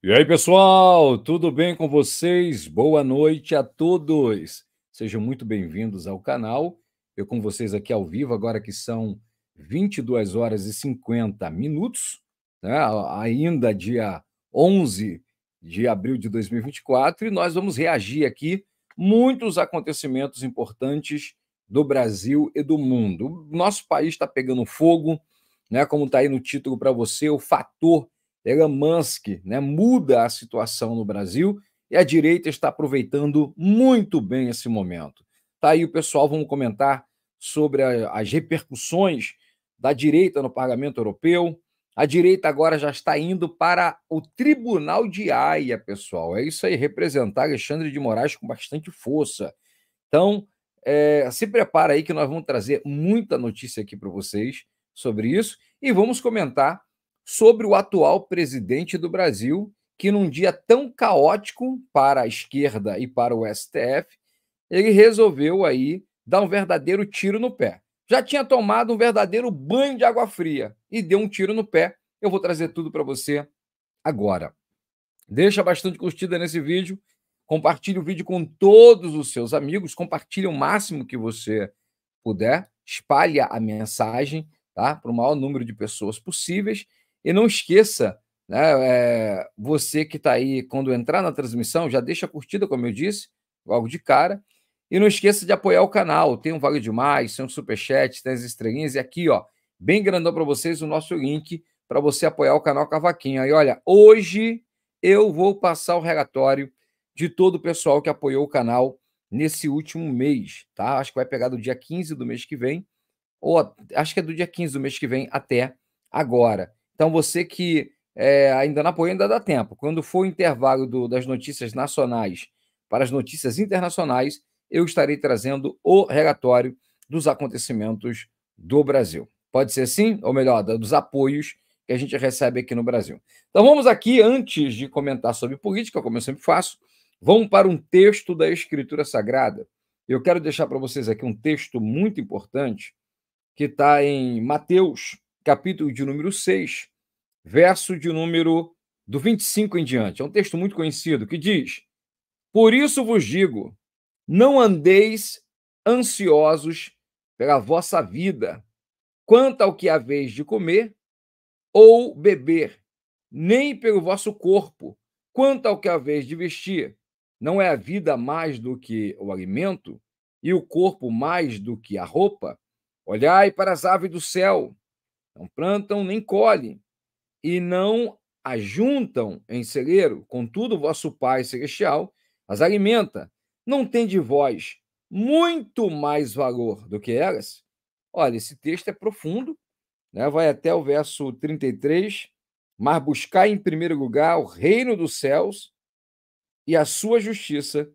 E aí, pessoal, tudo bem com vocês? Boa noite a todos. Sejam muito bem-vindos ao canal. Eu com vocês aqui ao vivo, agora que são 22 horas e 50 minutos, né? ainda dia 11 de abril de 2024, e nós vamos reagir aqui muitos acontecimentos importantes do Brasil e do mundo. O nosso país está pegando fogo, né? como está aí no título para você, o fator Elamansky, né, muda a situação no Brasil e a direita está aproveitando muito bem esse momento. Tá aí o pessoal, vamos comentar sobre a, as repercussões da direita no Parlamento Europeu. A direita agora já está indo para o Tribunal de Haia, pessoal. É isso aí, representar Alexandre de Moraes com bastante força. Então, é, se prepara aí que nós vamos trazer muita notícia aqui para vocês sobre isso e vamos comentar sobre o atual presidente do Brasil, que num dia tão caótico para a esquerda e para o STF, ele resolveu aí dar um verdadeiro tiro no pé. Já tinha tomado um verdadeiro banho de água fria e deu um tiro no pé. Eu vou trazer tudo para você agora. Deixa bastante curtida nesse vídeo, compartilhe o vídeo com todos os seus amigos, compartilhe o máximo que você puder, espalhe a mensagem tá? para o maior número de pessoas possíveis e não esqueça, né, é, você que está aí, quando entrar na transmissão, já deixa a curtida, como eu disse, logo de cara. E não esqueça de apoiar o canal. Tem um Vale Demais, tem um Superchat, tem as estrelinhas. E aqui, ó, bem grandão para vocês, o nosso link para você apoiar o canal Cavaquinho. E olha, hoje eu vou passar o relatório de todo o pessoal que apoiou o canal nesse último mês, tá? Acho que vai pegar do dia 15 do mês que vem, ou acho que é do dia 15 do mês que vem até agora. Então, você que é, ainda não apoia ainda dá tempo. Quando for o intervalo do, das notícias nacionais para as notícias internacionais, eu estarei trazendo o relatório dos acontecimentos do Brasil. Pode ser assim, ou melhor, dos apoios que a gente recebe aqui no Brasil. Então vamos aqui, antes de comentar sobre política, como eu sempre faço, vamos para um texto da Escritura Sagrada. Eu quero deixar para vocês aqui um texto muito importante que está em Mateus, capítulo de número 6, verso de número do 25 em diante. É um texto muito conhecido que diz: Por isso vos digo, não andeis ansiosos pela vossa vida, quanto ao que haveis de comer ou beber, nem pelo vosso corpo, quanto ao que haveis de vestir. Não é a vida mais do que o alimento, e o corpo mais do que a roupa? Olhai para as aves do céu, não plantam nem colhem, e não ajuntam em celeiro, contudo, vosso Pai Celestial as alimenta. Não tem de vós muito mais valor do que elas? Olha, esse texto é profundo, né? vai até o verso 33. Mas buscai em primeiro lugar o reino dos céus e a sua justiça,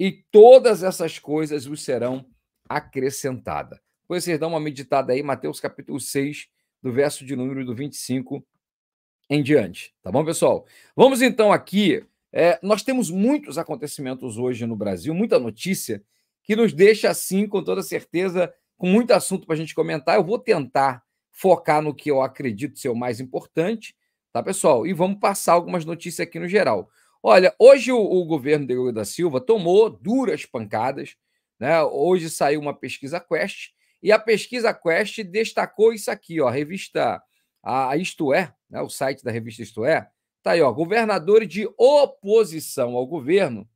e todas essas coisas vos serão acrescentadas. Depois vocês dão uma meditada aí, Mateus capítulo 6, do verso de número do 25 em diante. Tá bom, pessoal? Vamos então aqui. É, nós temos muitos acontecimentos hoje no Brasil, muita notícia, que nos deixa assim, com toda certeza, com muito assunto para a gente comentar. Eu vou tentar focar no que eu acredito ser o mais importante, tá, pessoal? E vamos passar algumas notícias aqui no geral. Olha, hoje o, o governo de Lula da Silva tomou duras pancadas, né? Hoje saiu uma pesquisa Quest e a pesquisa Quest destacou isso aqui, ó, a revista a Isto É, né, o site da revista Isto É, tá aí, ó, governadores de oposição ao governo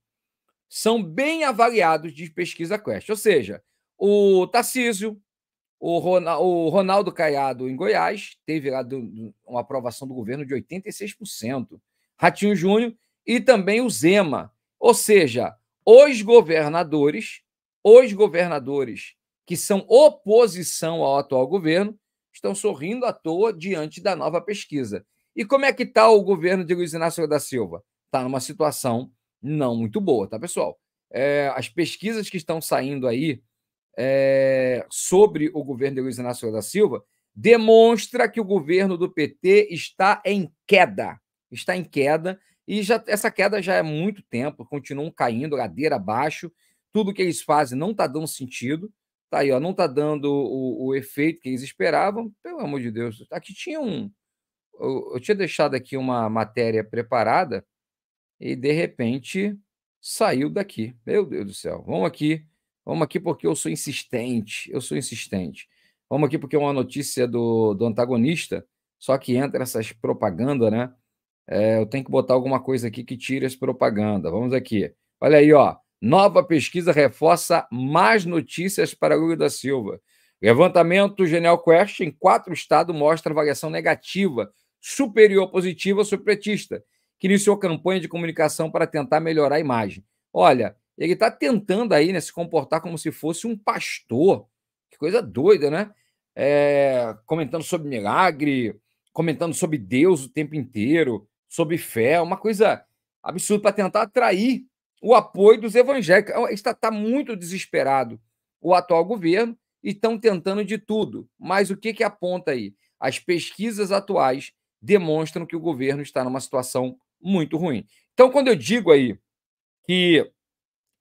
são bem avaliados de pesquisa Quest. Ou seja, o Tarcísio, o, Ronaldo Caiado em Goiás teve lá uma aprovação do governo de 86%. Ratinho Júnior e também o Zema. Ou seja, os governadores, os governadores que são oposição ao atual governo, estão sorrindo à toa diante da nova pesquisa. E como é que está o governo de Luiz Inácio da Silva? Está numa situação não muito boa, tá, pessoal? É, as pesquisas que estão saindo aí é, sobre o governo de Luiz Inácio da Silva demonstra que o governo do PT está em queda. Está em queda, e já, essa queda já é muito tempo, continuam caindo, ladeira abaixo, tudo que eles fazem não está dando sentido. Tá aí, ó, não tá dando o, o efeito que eles esperavam. Pelo amor de Deus. Aqui tinha um. Eu, eu tinha deixado aqui uma matéria preparada e de repente saiu daqui. Meu Deus do céu. Vamos aqui. Vamos aqui porque eu sou insistente. Eu sou insistente. Vamos aqui porque é uma notícia do, do antagonista. Só que entra essas propaganda, né? É, eu tenho que botar alguma coisa aqui que tire essa propaganda. Vamos aqui. Olha aí, ó. Nova pesquisa reforça mais notícias para Lula da Silva. Levantamento Genial Quest em quatro estados mostra avaliação negativa, superior positiva sobre petista, que iniciou campanha de comunicação para tentar melhorar a imagem. Olha, ele está tentando aí né, se comportar como se fosse um pastor. Que coisa doida, né? É, comentando sobre milagre, comentando sobre Deus o tempo inteiro, sobre fé, uma coisa absurda para tentar atrair o apoio dos evangélicos. Está, está muito desesperado o atual governo e estão tentando de tudo. Mas o que, que aponta aí? As pesquisas atuais demonstram que o governo está numa situação muito ruim. Então, quando eu digo aí que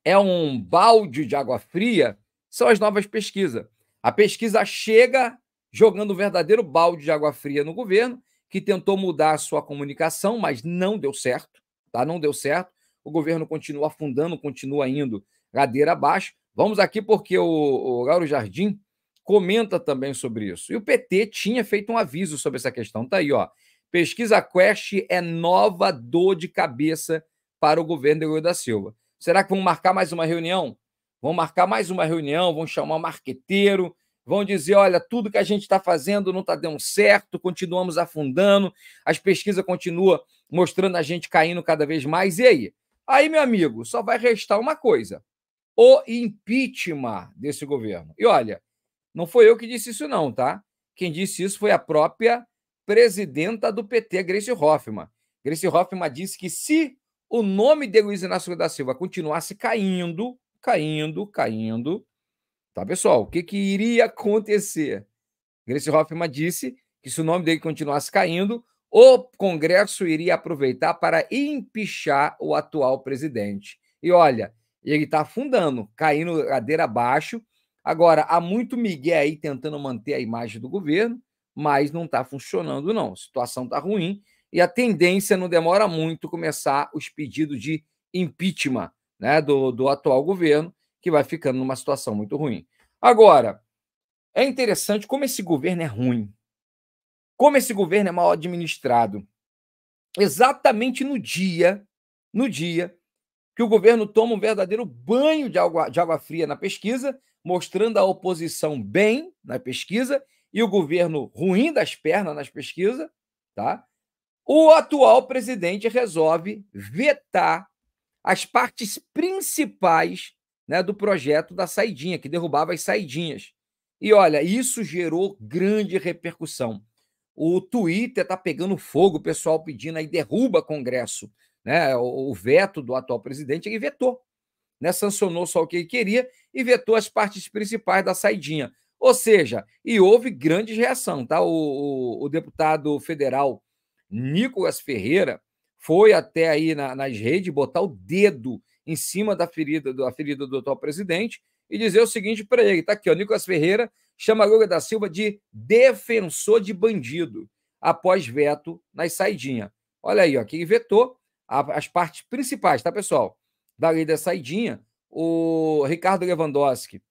é um balde de água fria, são as novas pesquisas. A pesquisa chega jogando um verdadeiro balde de água fria no governo, que tentou mudar a sua comunicação, mas não deu certo, tá? Não deu certo o governo continua afundando, continua indo ladeira abaixo. Vamos aqui porque o, o Lauro Jardim comenta também sobre isso. E o PT tinha feito um aviso sobre essa questão. Tá aí, ó. Pesquisa Quest é nova dor de cabeça para o governo de Lula da Silva. Será que vão marcar mais uma reunião? Vão marcar mais uma reunião, vão chamar um marqueteiro, vão dizer: olha, tudo que a gente está fazendo não está dando certo, continuamos afundando, as pesquisas continuam mostrando a gente caindo cada vez mais. E aí? Aí, meu amigo, só vai restar uma coisa: o impeachment desse governo. E olha, não foi eu que disse isso, não, tá? Quem disse isso foi a própria presidenta do PT, Grace Hoffmann. Grace Hoffmann disse que se o nome de Luiz Inácio da Silva continuasse caindo, caindo, caindo, tá, pessoal? O que, que iria acontecer? Grace Hoffmann disse que se o nome dele continuasse caindo, o Congresso iria aproveitar para empichar o atual presidente. E olha, ele está afundando, caindo ladeira abaixo. Agora, há muito Miguel aí tentando manter a imagem do governo, mas não está funcionando, não. A situação está ruim e a tendência não demora muito começar os pedidos de impeachment né, do, do atual governo, que vai ficando numa situação muito ruim. Agora, é interessante como esse governo é ruim como esse governo é mal administrado. Exatamente no dia, no dia que o governo toma um verdadeiro banho de água, de água fria na pesquisa, mostrando a oposição bem na pesquisa e o governo ruim das pernas nas pesquisas, tá? O atual presidente resolve vetar as partes principais né, do projeto da saidinha, que derrubava as saidinhas. E olha, isso gerou grande repercussão. O Twitter está pegando fogo, o pessoal pedindo aí derruba Congresso. Né? O, veto do atual presidente, ele vetou. Né? Sancionou só o que ele queria e vetou as partes principais da saidinha. Ou seja, e houve grande reação, tá? O, o, o, deputado federal Nicolas Ferreira foi até aí na, nas redes botar o dedo em cima da ferida, da ferida do atual presidente e dizer o seguinte para ele: tá aqui, o Nicolas Ferreira chama Lula da Silva de defensor de bandido, após veto nas saidinha. Olha aí, ó, que ele vetou as partes principais, tá, pessoal? Da lei da saidinha, o Ricardo Lewandowski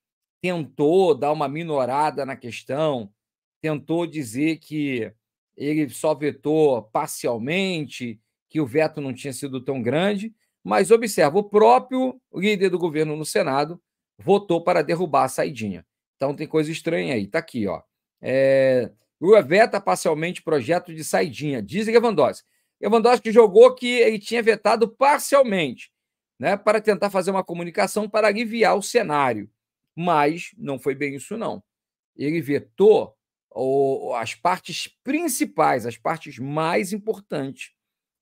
tentou dar uma minorada na questão, tentou dizer que ele só vetou parcialmente, que o veto não tinha sido tão grande, mas observa, o próprio líder do governo no Senado votou para derrubar a saidinha. Então tem coisa estranha aí. Tá aqui, ó. É... eveta veta parcialmente projeto de saidinha, diz Lewandowski. Lewandowski jogou que ele tinha vetado parcialmente, né, para tentar fazer uma comunicação para aliviar o cenário. Mas não foi bem isso, não. Ele vetou o, as partes principais, as partes mais importantes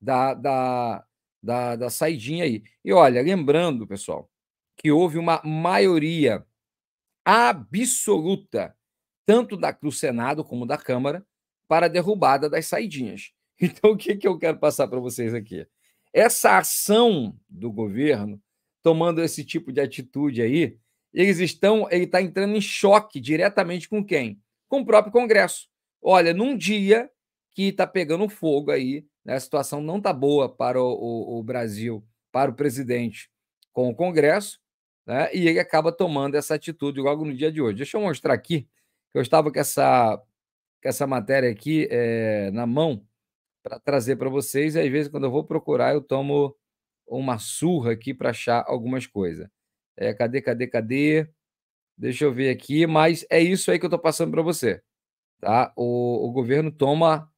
da, da, da, da saidinha aí. E olha, lembrando, pessoal, que houve uma maioria absoluta, tanto da, do Senado como da Câmara, para a derrubada das saidinhas. Então, o que, que eu quero passar para vocês aqui? Essa ação do governo, tomando esse tipo de atitude aí, eles estão, ele está entrando em choque diretamente com quem? Com o próprio Congresso. Olha, num dia que está pegando fogo aí, né, a situação não está boa para o, o, o Brasil, para o presidente com o Congresso, né? E ele acaba tomando essa atitude logo no dia de hoje. Deixa eu mostrar aqui, que eu estava com essa, com essa matéria aqui é, na mão para trazer para vocês, e às vezes quando eu vou procurar eu tomo uma surra aqui para achar algumas coisas. É, cadê, cadê, cadê? Deixa eu ver aqui, mas é isso aí que eu estou passando para você. Tá? O, o governo toma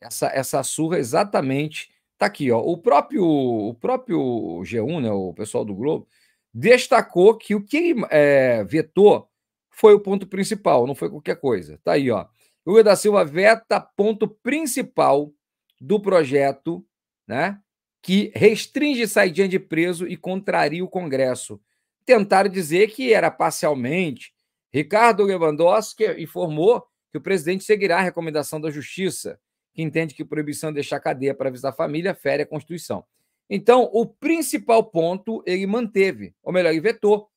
essa, essa surra exatamente. Tá aqui, ó. O próprio, o próprio G1, né, o pessoal do Globo, destacou que o que ele é, vetou foi o ponto principal, não foi qualquer coisa. Tá aí, ó. Lula da Silva veta ponto principal do projeto, né? Que restringe saída de preso e contraria o Congresso. Tentaram dizer que era parcialmente. Ricardo Lewandowski informou que o presidente seguirá a recomendação da Justiça, que entende que proibição de deixar cadeia para avisar a família fere a Constituição. Então, o principal ponto ele manteve, ou melhor, ele vetou.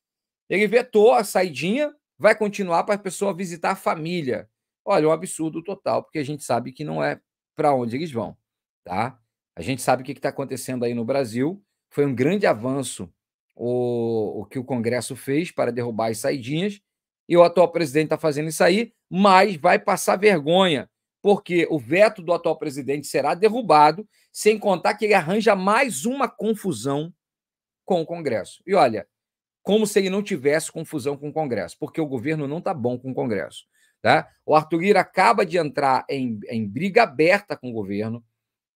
Ele vetou a saidinha, vai continuar para a pessoa visitar a família. Olha, é um absurdo total, porque a gente sabe que não é para onde eles vão, tá? A gente sabe o que está acontecendo aí no Brasil. Foi um grande avanço o, o que o Congresso fez para derrubar as saidinhas. E o atual presidente está fazendo isso aí, mas vai passar vergonha porque o veto do atual presidente será derrubado, sem contar que ele arranja mais uma confusão com o Congresso. E olha, como se ele não tivesse confusão com o Congresso, porque o governo não está bom com o Congresso. Tá? O Arthur Lira acaba de entrar em, em briga aberta com o governo,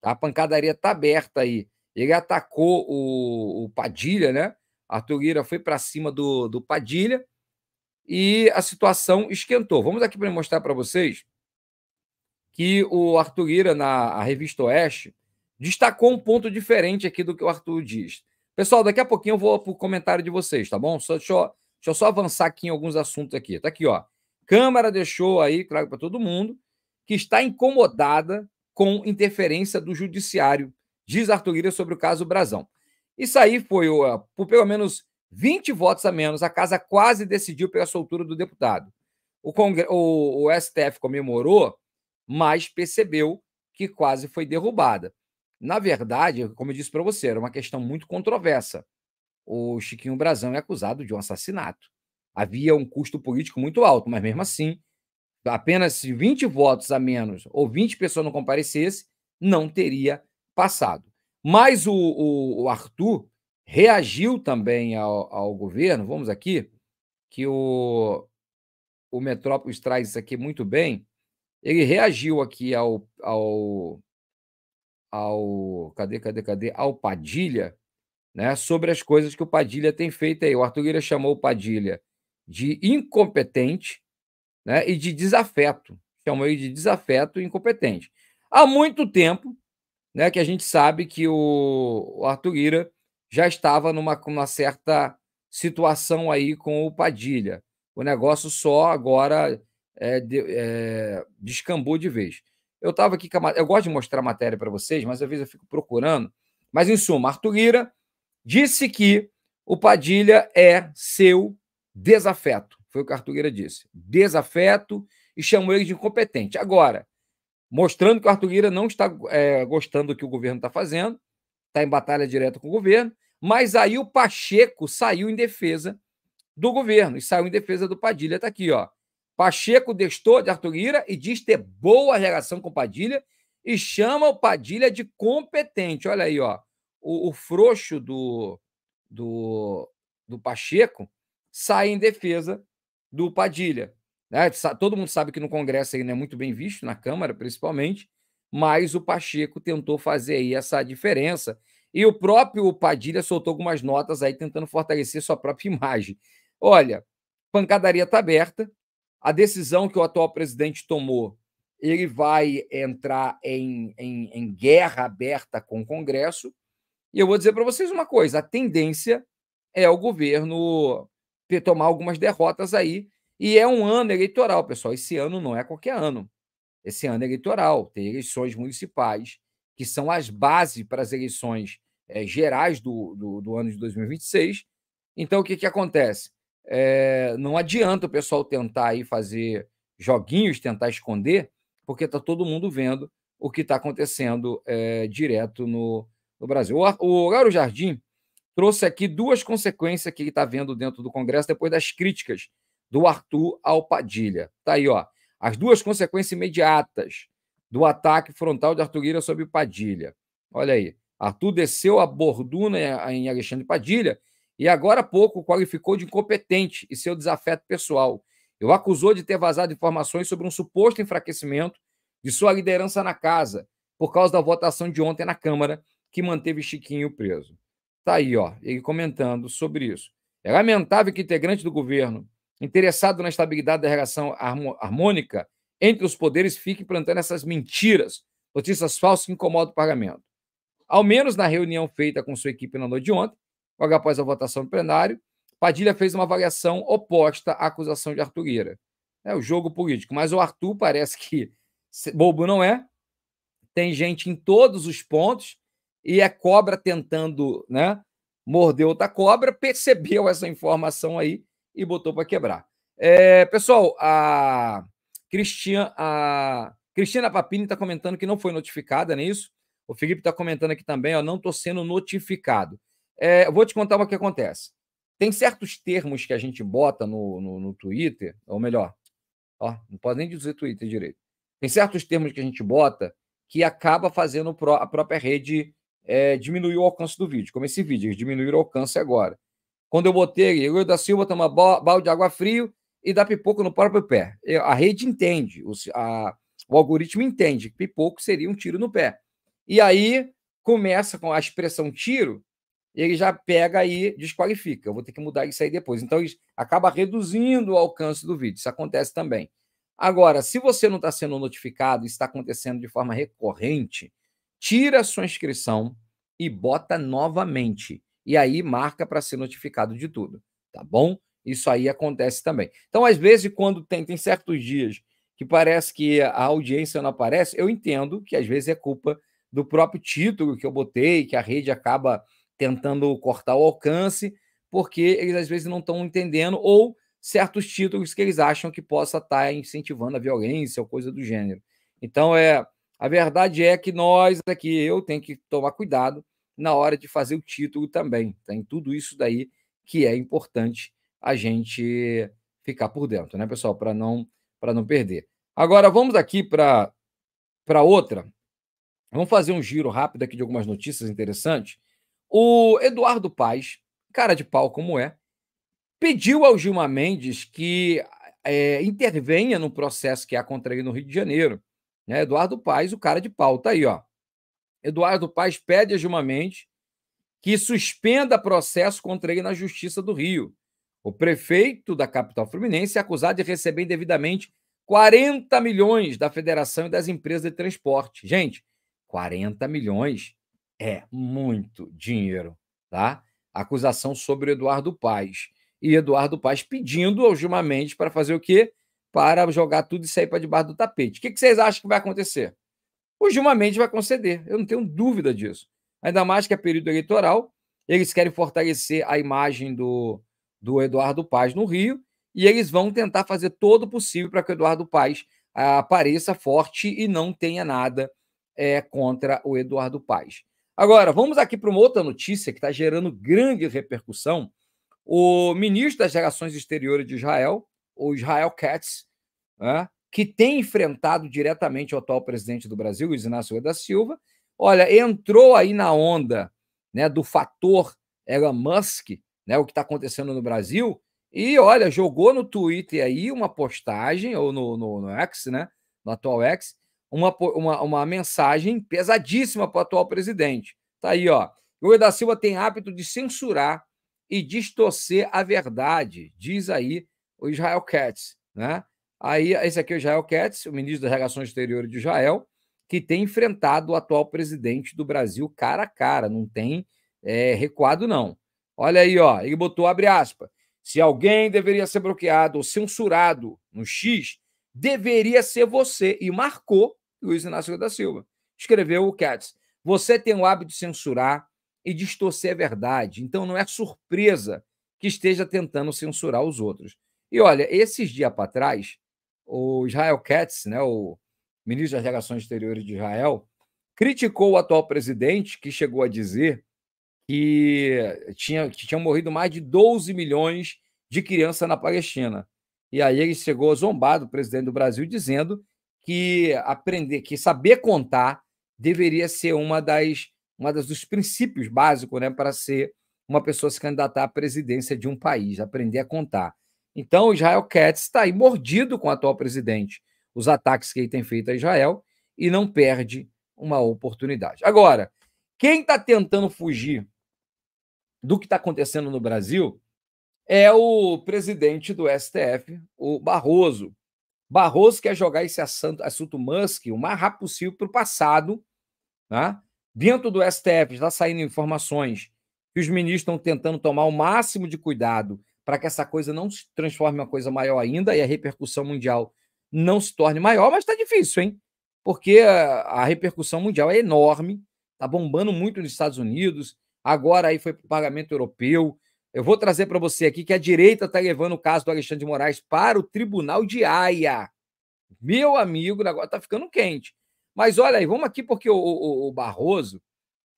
tá? a pancadaria está aberta aí. Ele atacou o, o Padilha, né? Arthur Lira foi para cima do, do Padilha e a situação esquentou. Vamos aqui para mostrar para vocês que o Arthur Lira, na revista Oeste, destacou um ponto diferente aqui do que o Arthur diz. Pessoal, daqui a pouquinho eu vou para o comentário de vocês, tá bom? Só, deixa, eu, deixa eu só avançar aqui em alguns assuntos aqui. Tá aqui, ó. Câmara deixou aí, claro, para todo mundo, que está incomodada com interferência do judiciário, diz Arthur Lira sobre o caso Brasão. Isso aí foi, por pelo menos 20 votos a menos, a casa quase decidiu pela soltura do deputado. O, Congre... o, o STF comemorou mas percebeu que quase foi derrubada. Na verdade, como eu disse para você, era uma questão muito controversa. O Chiquinho Brazão é acusado de um assassinato. Havia um custo político muito alto, mas mesmo assim, apenas 20 votos a menos ou 20 pessoas não comparecessem, não teria passado. Mas o, o, o Arthur reagiu também ao, ao, governo. Vamos aqui, que o, o Metrópolis traz isso aqui muito bem. Ele reagiu aqui ao, ao, ao cadê, cadê, cadê? Ao Padilha, né? Sobre as coisas que o Padilha tem feito aí. O Arthur Lira chamou o Padilha de incompetente, né? E de desafeto. Chamou ele de desafeto e incompetente. Há muito tempo, né? Que a gente sabe que o, o Arthur Lira já estava numa, numa certa situação aí com o Padilha. O negócio só agora é, de, é, descambou de vez. Eu estava aqui, a, eu gosto de mostrar a matéria para vocês, mas às vezes eu fico procurando. Mas em suma, Arthur Guira disse que o Padilha é seu desafeto. Foi o que Arthur Guira disse. Desafeto e chamou ele de incompetente. Agora, mostrando que o Arthur Guira não está é, gostando do que o governo está fazendo, está em batalha direta com o governo, mas aí o Pacheco saiu em defesa do governo e saiu em defesa do Padilha. Está aqui, ó. Pacheco destou de Arthur Lira e diz ter boa relação com Padilha e chama o Padilha de competente. Olha aí, ó. O, o frouxo do, do, do Pacheco sai em defesa do Padilha. Né? Todo mundo sabe que no Congresso ele não é muito bem visto, na Câmara principalmente, mas o Pacheco tentou fazer aí essa diferença. E o próprio Padilha soltou algumas notas aí tentando fortalecer sua própria imagem. Olha, pancadaria está aberta, a decisão que o atual presidente tomou, ele vai entrar em, em, em guerra aberta com o Congresso. E eu vou dizer para vocês uma coisa: a tendência é o governo tomar algumas derrotas aí. E é um ano eleitoral, pessoal. Esse ano não é qualquer ano. Esse ano é eleitoral. Tem eleições municipais, que são as bases para as eleições é, gerais do, do, do ano de 2026. Então, o que, que acontece? É, não adianta o pessoal tentar aí fazer joguinhos, tentar esconder, porque está todo mundo vendo o que está acontecendo é, direto no, no, Brasil. O, o Garo Jardim trouxe aqui duas consequências que ele está vendo dentro do Congresso depois das críticas do Arthur ao Padilha. Tá aí, ó. As duas consequências imediatas do ataque frontal de Arthur Guira sobre Padilha. Olha aí. Arthur desceu a borduna em Alexandre Padilha e agora há pouco qualificou de incompetente e seu desafeto pessoal. E o acusou de ter vazado informações sobre um suposto enfraquecimento de sua liderança na casa, por causa da votação de ontem na Câmara, que manteve Chiquinho preso. Tá aí, ó, ele comentando sobre isso. É lamentável que integrante do governo, interessado na estabilidade da relação harmônica entre os poderes, fique plantando essas mentiras, notícias falsas que incomodam o parlamento. Ao menos na reunião feita com sua equipe na noite de ontem, Logo após a votação do plenário, Padilha fez uma avaliação oposta à acusação de Arthur É o jogo político. Mas o Arthur parece que bobo não é. Tem gente em todos os pontos e é cobra tentando né, morder outra cobra, percebeu essa informação aí e botou para quebrar. É, pessoal, a Cristina, a Cristina Papini está comentando que não foi notificada, não é isso? O Felipe está comentando aqui também, ó, não estou sendo notificado. É, vou te contar o que acontece. Tem certos termos que a gente bota no, no, no Twitter, ou melhor, ó, não pode nem dizer Twitter direito. Tem certos termos que a gente bota que acaba fazendo a própria rede é, diminuir o alcance do vídeo, como esse vídeo, diminuir o alcance agora. Quando eu botei, eu da Silva toma balde de água frio e dá pipoco no próprio pé. A rede entende, o, a, o algoritmo entende que pipoco seria um tiro no pé. E aí começa com a expressão tiro, ele já pega e desqualifica. Eu vou ter que mudar isso aí depois. Então, isso acaba reduzindo o alcance do vídeo. Isso acontece também. Agora, se você não está sendo notificado, está acontecendo de forma recorrente, tira a sua inscrição e bota novamente. E aí marca para ser notificado de tudo, tá bom? Isso aí acontece também. Então, às vezes, quando tem, tem certos dias que parece que a audiência não aparece, eu entendo que às vezes é culpa do próprio título que eu botei, que a rede acaba tentando cortar o alcance, porque eles às vezes não estão entendendo, ou certos títulos que eles acham que possa estar tá incentivando a violência ou coisa do gênero. Então, é a verdade é que nós aqui, eu tenho que tomar cuidado na hora de fazer o título também. Tem tá? tudo isso daí que é importante a gente ficar por dentro, né, pessoal, para não para não perder. Agora vamos aqui para para outra. Vamos fazer um giro rápido aqui de algumas notícias interessantes o Eduardo Paz, cara de pau como é, pediu ao Gilmar Mendes que é, intervenha no processo que há contra ele no Rio de Janeiro. Né? Eduardo Paz, o cara de pau, tá aí, ó. Eduardo Paz pede a Gilmar Mendes que suspenda processo contra ele na Justiça do Rio. O prefeito da capital fluminense é acusado de receber indevidamente 40 milhões da federação e das empresas de transporte. Gente, 40 milhões é muito dinheiro, tá? Acusação sobre Eduardo Paz E Eduardo Paz pedindo ao Gilmar Mendes para fazer o quê? Para jogar tudo e sair para debaixo do tapete. O que, vocês acham que vai acontecer? O Gilmar Mendes vai conceder, eu não tenho dúvida disso. Ainda mais que é período eleitoral, eles querem fortalecer a imagem do, do Eduardo Paz no Rio e eles vão tentar fazer todo o possível para que o Eduardo Paz apareça forte e não tenha nada é, contra o Eduardo Paz. Agora, vamos aqui para uma outra notícia que está gerando grande repercussão. O ministro das Relações Exteriores de Israel, o Israel Katz, né, que tem enfrentado diretamente o atual presidente do Brasil, Inácio da Silva, olha, entrou aí na onda né, do fator Elon Musk, né, o que está acontecendo no Brasil, e olha, jogou no Twitter aí uma postagem, ou no, no, no X, né, no atual X, uma, uma, uma mensagem pesadíssima para o atual presidente. Está aí, ó. O da Silva tem hábito de censurar e distorcer a verdade, diz aí o Israel Katz. Né? Aí, esse aqui é o Israel Katz, o ministro das Relações Exteriores de Israel, que tem enfrentado o atual presidente do Brasil cara a cara, não tem é, recuado, não. Olha aí, ó, ele botou abre aspas. Se alguém deveria ser bloqueado ou censurado no X, deveria ser você. E marcou Luiz Inácio da Silva. Escreveu o Katz. Você tem o hábito de censurar e distorcer a verdade, então não é surpresa que esteja tentando censurar os outros. E olha, esses dias para trás, o Israel Katz, né, o ministro das Relações Exteriores de Israel, criticou o atual presidente, que chegou a dizer que, tinha, que tinham morrido mais de 12 milhões de crianças na Palestina. E aí ele chegou zombado, o presidente do Brasil, dizendo que aprender, que saber contar deveria ser uma das uma das, dos princípios básicos né, para ser uma pessoa se candidatar à presidência de um país, aprender a contar. Então, o Israel Katz está aí mordido com o atual presidente, os ataques que ele tem feito a Israel, e não perde uma oportunidade. Agora, quem está tentando fugir do que está acontecendo no Brasil é o presidente do STF, o Barroso. Barroso quer jogar esse assunto, assunto Musk o mais rápido possível para o passado. Né? Dentro do STF está saindo informações que os ministros estão tentando tomar o máximo de cuidado para que essa coisa não se transforme em uma coisa maior ainda e a repercussão mundial não se torne maior, mas está difícil, hein? Porque a repercussão mundial é enorme, está bombando muito nos Estados Unidos, agora aí foi para o pagamento europeu, eu vou trazer para você aqui que a direita está levando o caso do Alexandre de Moraes para o Tribunal de Haia. Meu amigo, agora está ficando quente. Mas olha aí, vamos aqui porque o, o, o Barroso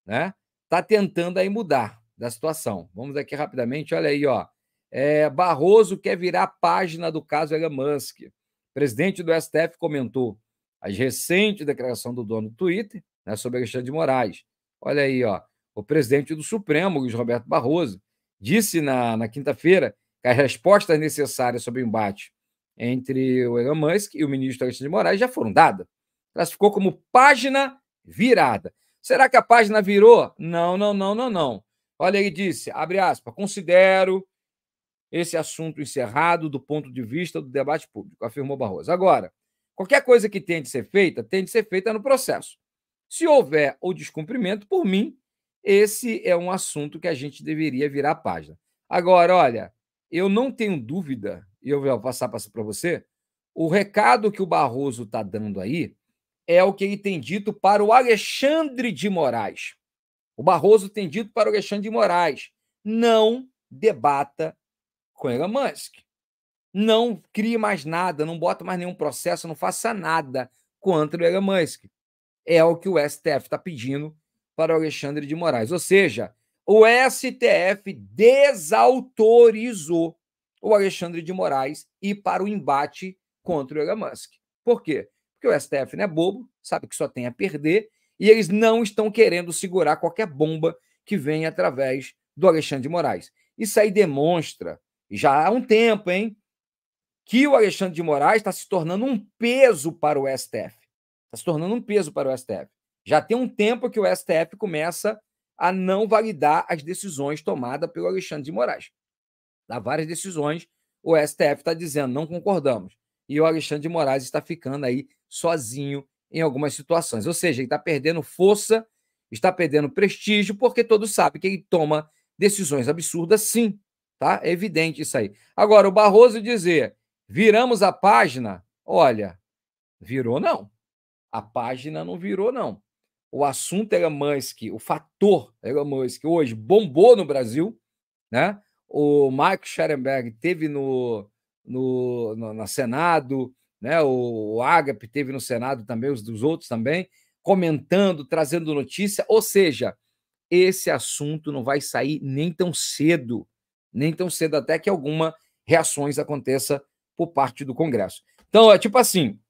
né, tá tentando aí mudar da situação. Vamos aqui rapidamente, olha aí, ó. É, Barroso quer virar a página do caso Elon Musk. O presidente do STF comentou a recente declaração do dono do Twitter né, sobre Alexandre de Moraes. Olha aí, ó. O presidente do Supremo, Luiz Roberto Barroso, disse na, na quinta-feira que as respostas necessárias sobre o embate entre o Elon Musk e o ministro Alexandre de Moraes já foram dadas. Classificou como página virada. Será que a página virou? Não, não, não, não, não. Olha, ele disse, abre aspas, considero esse assunto encerrado do ponto de vista do debate público, afirmou Barroso. Agora, qualquer coisa que tenha de ser feita, tem de ser feita no processo. Se houver o descumprimento, por mim, esse é um assunto que a gente deveria virar a página. Agora, olha, eu não tenho dúvida, e eu vou passar para você, o recado que o Barroso está dando aí é o que ele tem dito para o Alexandre de Moraes. O Barroso tem dito para o Alexandre de Moraes: não debata com Elon Musk. Não crie mais nada, não bota mais nenhum processo, não faça nada contra o Elon Musk. É o que o STF está pedindo para o Alexandre de Moraes. Ou seja, o STF desautorizou o Alexandre de Moraes ir para o embate contra o Elon Musk. Por quê? Porque o STF não é bobo, sabe que só tem a perder, e eles não estão querendo segurar qualquer bomba que venha através do Alexandre de Moraes. Isso aí demonstra, já há um tempo, hein, que o Alexandre de Moraes está se tornando um peso para o STF. Está se tornando um peso para o STF. Já tem um tempo que o STF começa a não validar as decisões tomadas pelo Alexandre de Moraes. Há várias decisões, o STF está dizendo não concordamos. E o Alexandre de Moraes está ficando aí sozinho em algumas situações. Ou seja, ele está perdendo força, está perdendo prestígio, porque todos sabem que ele toma decisões absurdas, sim. Tá? É evidente isso aí. Agora, o Barroso dizer viramos a página, olha, virou não. A página não virou, não o assunto era Musk, o fator era Musk. Hoje bombou no Brasil, né? O Michael Scherenberg teve no, no, no, no Senado, né? O, o Agape teve no Senado também, os dos outros também, comentando, trazendo notícia. Ou seja, esse assunto não vai sair nem tão cedo, nem tão cedo até que alguma reações aconteça por parte do Congresso. Então, é tipo assim,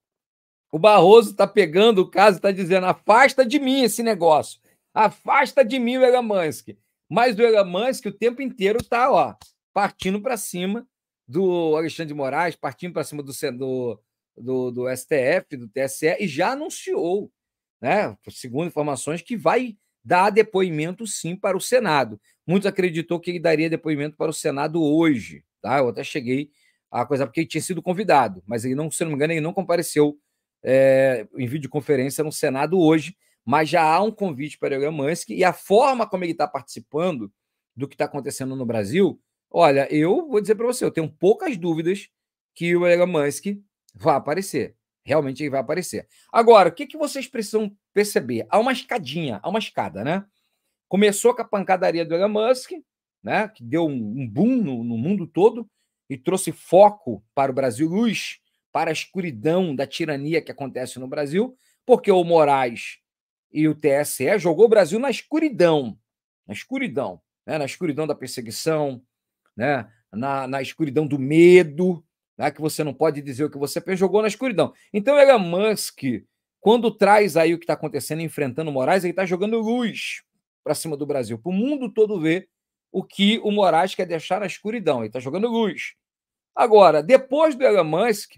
o Barroso está pegando o caso e está dizendo: afasta de mim esse negócio. Afasta de mim o Elamansky. Mas o Elamansky o tempo inteiro está ó partindo para cima do Alexandre de Moraes, partindo para cima do, do, do, do STF, do TSE, e já anunciou, né, segundo informações, que vai dar depoimento sim para o Senado. Muitos acreditou que ele daria depoimento para o Senado hoje. Tá? Eu até cheguei a coisa porque ele tinha sido convidado, mas ele não, se não me engano, ele não compareceu é, em videoconferência no Senado hoje, mas já há um convite para o Musk e a forma como ele está participando do que está acontecendo no Brasil, olha, eu vou dizer para você, eu tenho poucas dúvidas que o Musk vai aparecer. Realmente ele vai aparecer. Agora, o que, que vocês precisam perceber? Há uma escadinha, há uma escada, né? Começou com a pancadaria do Elon Musk, né? Que deu um, boom no, no mundo todo e trouxe foco para o Brasil Luz, para a escuridão da tirania que acontece no Brasil, porque o Moraes e o TSE jogou o Brasil na escuridão, na escuridão, né? na escuridão da perseguição, né? na, na escuridão do medo, né? que você não pode dizer o que você fez, jogou na escuridão. Então, Elon Musk, quando traz aí o que está acontecendo enfrentando o Moraes, ele está jogando luz para cima do Brasil, para o mundo todo ver o que o Moraes quer deixar na escuridão, ele está jogando luz. Agora, depois do Elon Musk,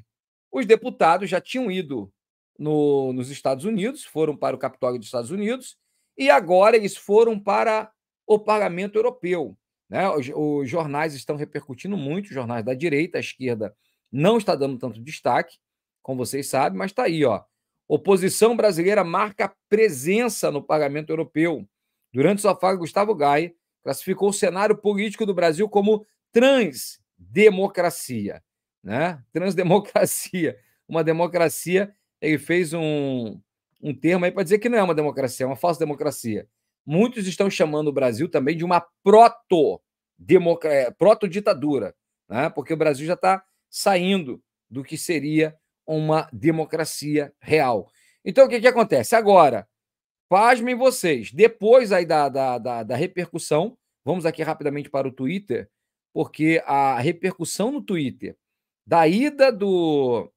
os deputados já tinham ido no, nos Estados Unidos, foram para o Capitólio dos Estados Unidos, e agora eles foram para o Parlamento Europeu. Né? Os, os jornais estão repercutindo muito, os jornais da direita, a esquerda não está dando tanto destaque, como vocês sabem, mas está aí, ó. Oposição brasileira marca presença no Parlamento Europeu. Durante sua fala, Gustavo Gai classificou o cenário político do Brasil como transdemocracia né? Transdemocracia. Uma democracia, ele fez um, um termo aí para dizer que não é uma democracia, é uma falsa democracia. Muitos estão chamando o Brasil também de uma é, proto-ditadura, proto né? porque o Brasil já está saindo do que seria uma democracia real. Então, o que, que acontece? Agora, pasmem vocês, depois aí da, da, da, da repercussão, vamos aqui rapidamente para o Twitter, porque a repercussão no Twitter da ida do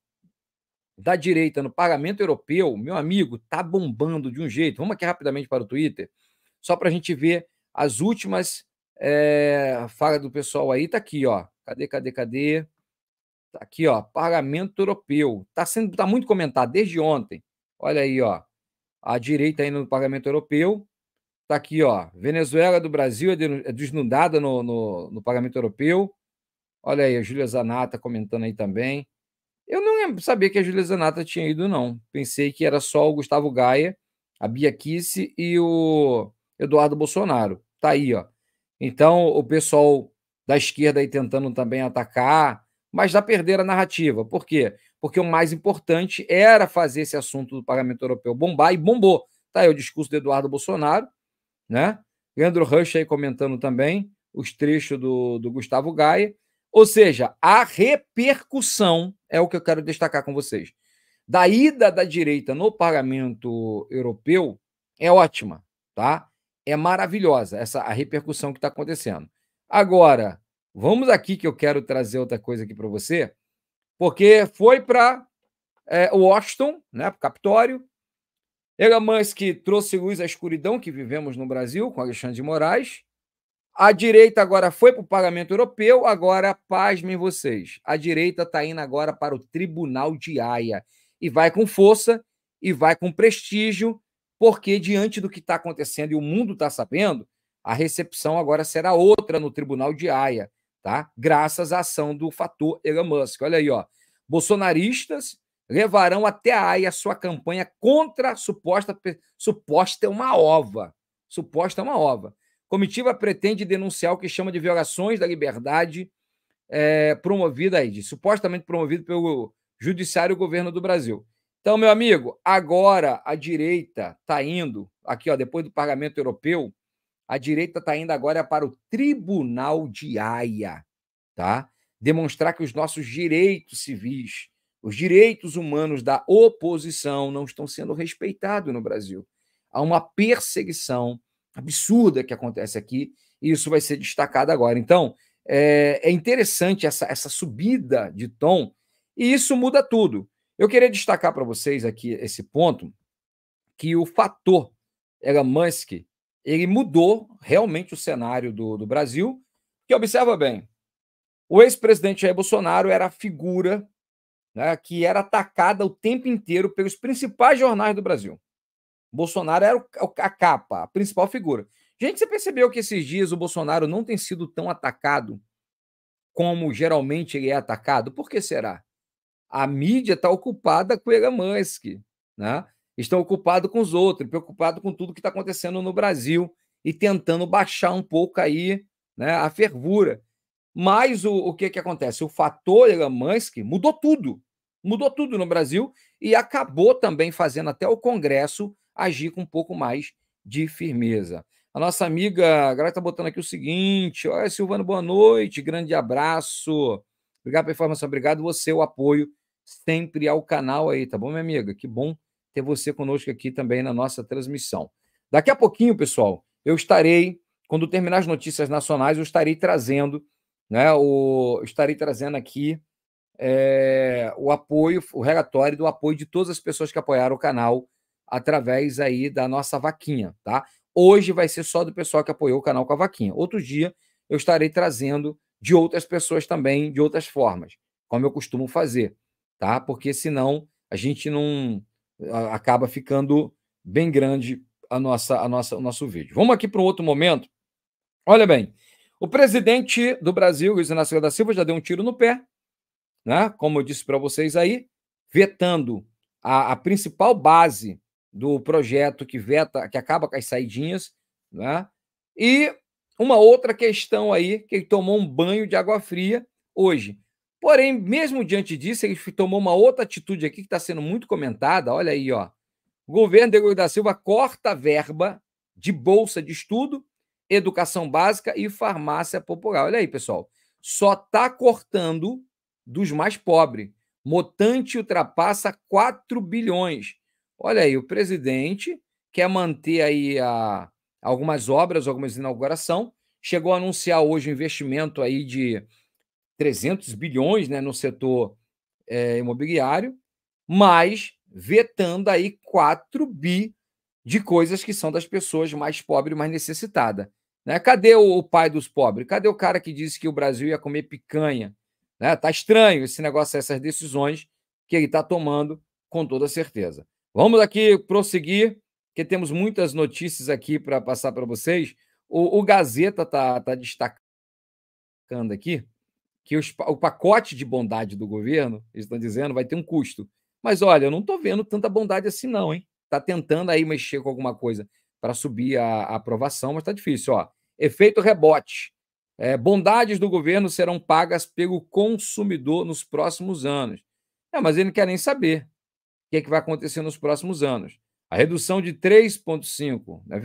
da direita no Parlamento Europeu, meu amigo, tá bombando de um jeito. Vamos aqui rapidamente para o Twitter, só para a gente ver as últimas é, do pessoal aí. Tá aqui, ó. Cadê, cadê, cadê? Tá aqui, ó. Parlamento Europeu. Tá sendo, tá muito comentado desde ontem. Olha aí, ó. A direita ainda no Parlamento Europeu. Tá aqui, ó. Venezuela do Brasil é, é desnudada no, no, no Parlamento Europeu. Olha aí, a Júlia Zanata comentando aí também. Eu não sabia que a Júlia Zanata tinha ido, não. Pensei que era só o Gustavo Gaia, a Bia Kisse e o Eduardo Bolsonaro. Tá aí, ó. Então, o pessoal da esquerda aí tentando também atacar, mas já perderam a narrativa. Por quê? Porque o mais importante era fazer esse assunto do pagamento europeu bombar e bombou. Tá aí o discurso do Eduardo Bolsonaro, né? Leandro Rush aí comentando também os trechos do, do Gustavo Gaia. Ou seja, a repercussão é o que eu quero destacar com vocês. Da ida da direita no parlamento europeu é ótima, tá? É maravilhosa essa a repercussão que está acontecendo. Agora, vamos aqui que eu quero trazer outra coisa aqui para você, porque foi para é, Washington, né, para o Capitório. Elon Musk trouxe luz à escuridão que vivemos no Brasil com Alexandre de Moraes a direita agora foi para o parlamento europeu, agora, pasmem vocês, a direita está indo agora para o Tribunal de Haia e vai com força e vai com prestígio, porque diante do que está acontecendo e o mundo está sabendo, a recepção agora será outra no Tribunal de Haia, tá? Graças à ação do fator Elon Musk. Olha aí, ó. Bolsonaristas levarão até a Haia sua campanha contra a suposta suposta é uma ova. Suposta é uma ova. Comitiva pretende denunciar o que chama de violações da liberdade é, promovida aí, supostamente promovida pelo Judiciário e Governo do Brasil. Então, meu amigo, agora a direita está indo, aqui ó, depois do Parlamento Europeu, a direita está indo agora para o Tribunal de Haia, tá? Demonstrar que os nossos direitos civis, os direitos humanos da oposição não estão sendo respeitados no Brasil. Há uma perseguição absurda que acontece aqui, e isso vai ser destacado agora. Então, é, é interessante essa, essa subida de tom, e isso muda tudo. Eu queria destacar para vocês aqui esse ponto, que o fator Elon Musk, ele mudou realmente o cenário do, do Brasil, que observa bem, o ex-presidente Jair Bolsonaro era a figura né, que era atacada o tempo inteiro pelos principais jornais do Brasil. Bolsonaro era é a capa, a principal figura. Gente, você percebeu que esses dias o Bolsonaro não tem sido tão atacado como geralmente ele é atacado? Por que será? A mídia está ocupada com o Egamanski, né? Estão ocupados com os outros, preocupados com tudo que está acontecendo no Brasil e tentando baixar um pouco aí né, a fervura. Mas o, o que, que acontece? O fator Egamanski mudou tudo. Mudou tudo no Brasil e acabou também fazendo até o Congresso agir com um pouco mais de firmeza. A nossa amiga, a galera está botando aqui o seguinte: olha, Silvano, boa noite, grande abraço. Obrigado, performance, obrigado você, o apoio sempre ao canal aí, tá bom, minha amiga? Que bom ter você conosco aqui também na nossa transmissão. Daqui a pouquinho, pessoal, eu estarei, quando terminar as notícias nacionais, eu estarei trazendo, né? O, estarei trazendo aqui é, o apoio, o relatório do apoio de todas as pessoas que apoiaram o canal através aí da nossa vaquinha, tá? Hoje vai ser só do pessoal que apoiou o canal com a vaquinha. Outro dia eu estarei trazendo de outras pessoas também, de outras formas, como eu costumo fazer, tá? Porque senão a gente não acaba ficando bem grande a nossa, a nossa, o nosso vídeo. Vamos aqui para um outro momento. Olha bem, o presidente do Brasil, Luiz Inácio da Silva, já deu um tiro no pé, né? Como eu disse para vocês aí, vetando a, a principal base do projeto que veta, que acaba com as saidinhas, né? E uma outra questão aí que ele tomou um banho de água fria hoje. Porém, mesmo diante disso, ele tomou uma outra atitude aqui que está sendo muito comentada. Olha aí, ó. O governo de Goiás da Silva corta verba de bolsa de estudo, educação básica e farmácia popular. Olha aí, pessoal. Só está cortando dos mais pobres. Motante ultrapassa 4 bilhões. Olha aí, o presidente quer manter aí a, algumas obras, algumas inauguração. Chegou a anunciar hoje um investimento aí de 300 bilhões né, no setor é, imobiliário, mas vetando aí 4 bi de coisas que são das pessoas mais pobres, mais necessitadas. Né? Cadê o pai dos pobres? Cadê o cara que disse que o Brasil ia comer picanha? Né? Tá estranho esse negócio, essas decisões que ele está tomando, com toda certeza. Vamos aqui prosseguir, que temos muitas notícias aqui para passar para vocês. O, o Gazeta está tá destacando aqui que os, o pacote de bondade do governo, eles estão dizendo, vai ter um custo. Mas olha, eu não estou vendo tanta bondade assim, não, hein? Está tentando aí mexer com alguma coisa para subir a, a, aprovação, mas está difícil. Ó. Efeito rebote. É, bondades do governo serão pagas pelo consumidor nos próximos anos. É, mas ele não quer nem saber que é que vai acontecer nos próximos anos. A redução de 3,5, né,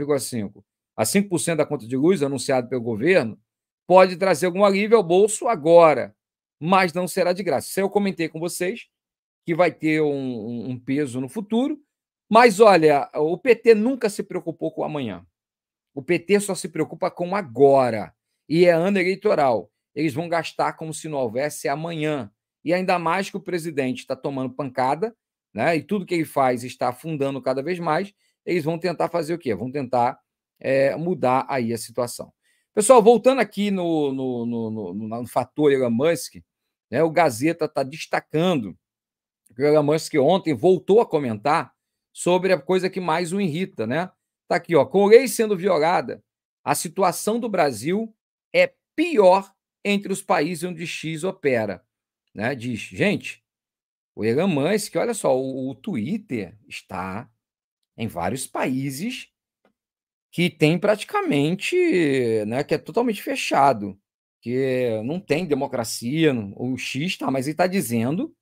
a 5% da conta de luz anunciada pelo governo pode trazer algum alívio ao bolso agora, mas não será de graça. Isso eu comentei com vocês, que vai ter um, um peso no futuro, mas olha, o PT nunca se preocupou com o amanhã. O PT só se preocupa com agora. E é ano eleitoral. Eles vão gastar como se não houvesse amanhã. E ainda mais que o presidente está tomando pancada né? E tudo que ele faz está afundando cada vez mais. Eles vão tentar fazer o quê? Vão tentar é, mudar aí a situação. Pessoal, voltando aqui no, no, no, no, no fator Elon Musk, né? O Gazeta está destacando que o Elon Musk ontem voltou a comentar sobre a coisa que mais o irrita, né? Está aqui, ó, com lei sendo violada, a situação do Brasil é pior entre os países onde X opera. Né? Diz, gente, o Egamanski, olha só, o, o Twitter está em vários países que tem praticamente, né, que é totalmente fechado, que não tem democracia, o X está, mas ele está dizendo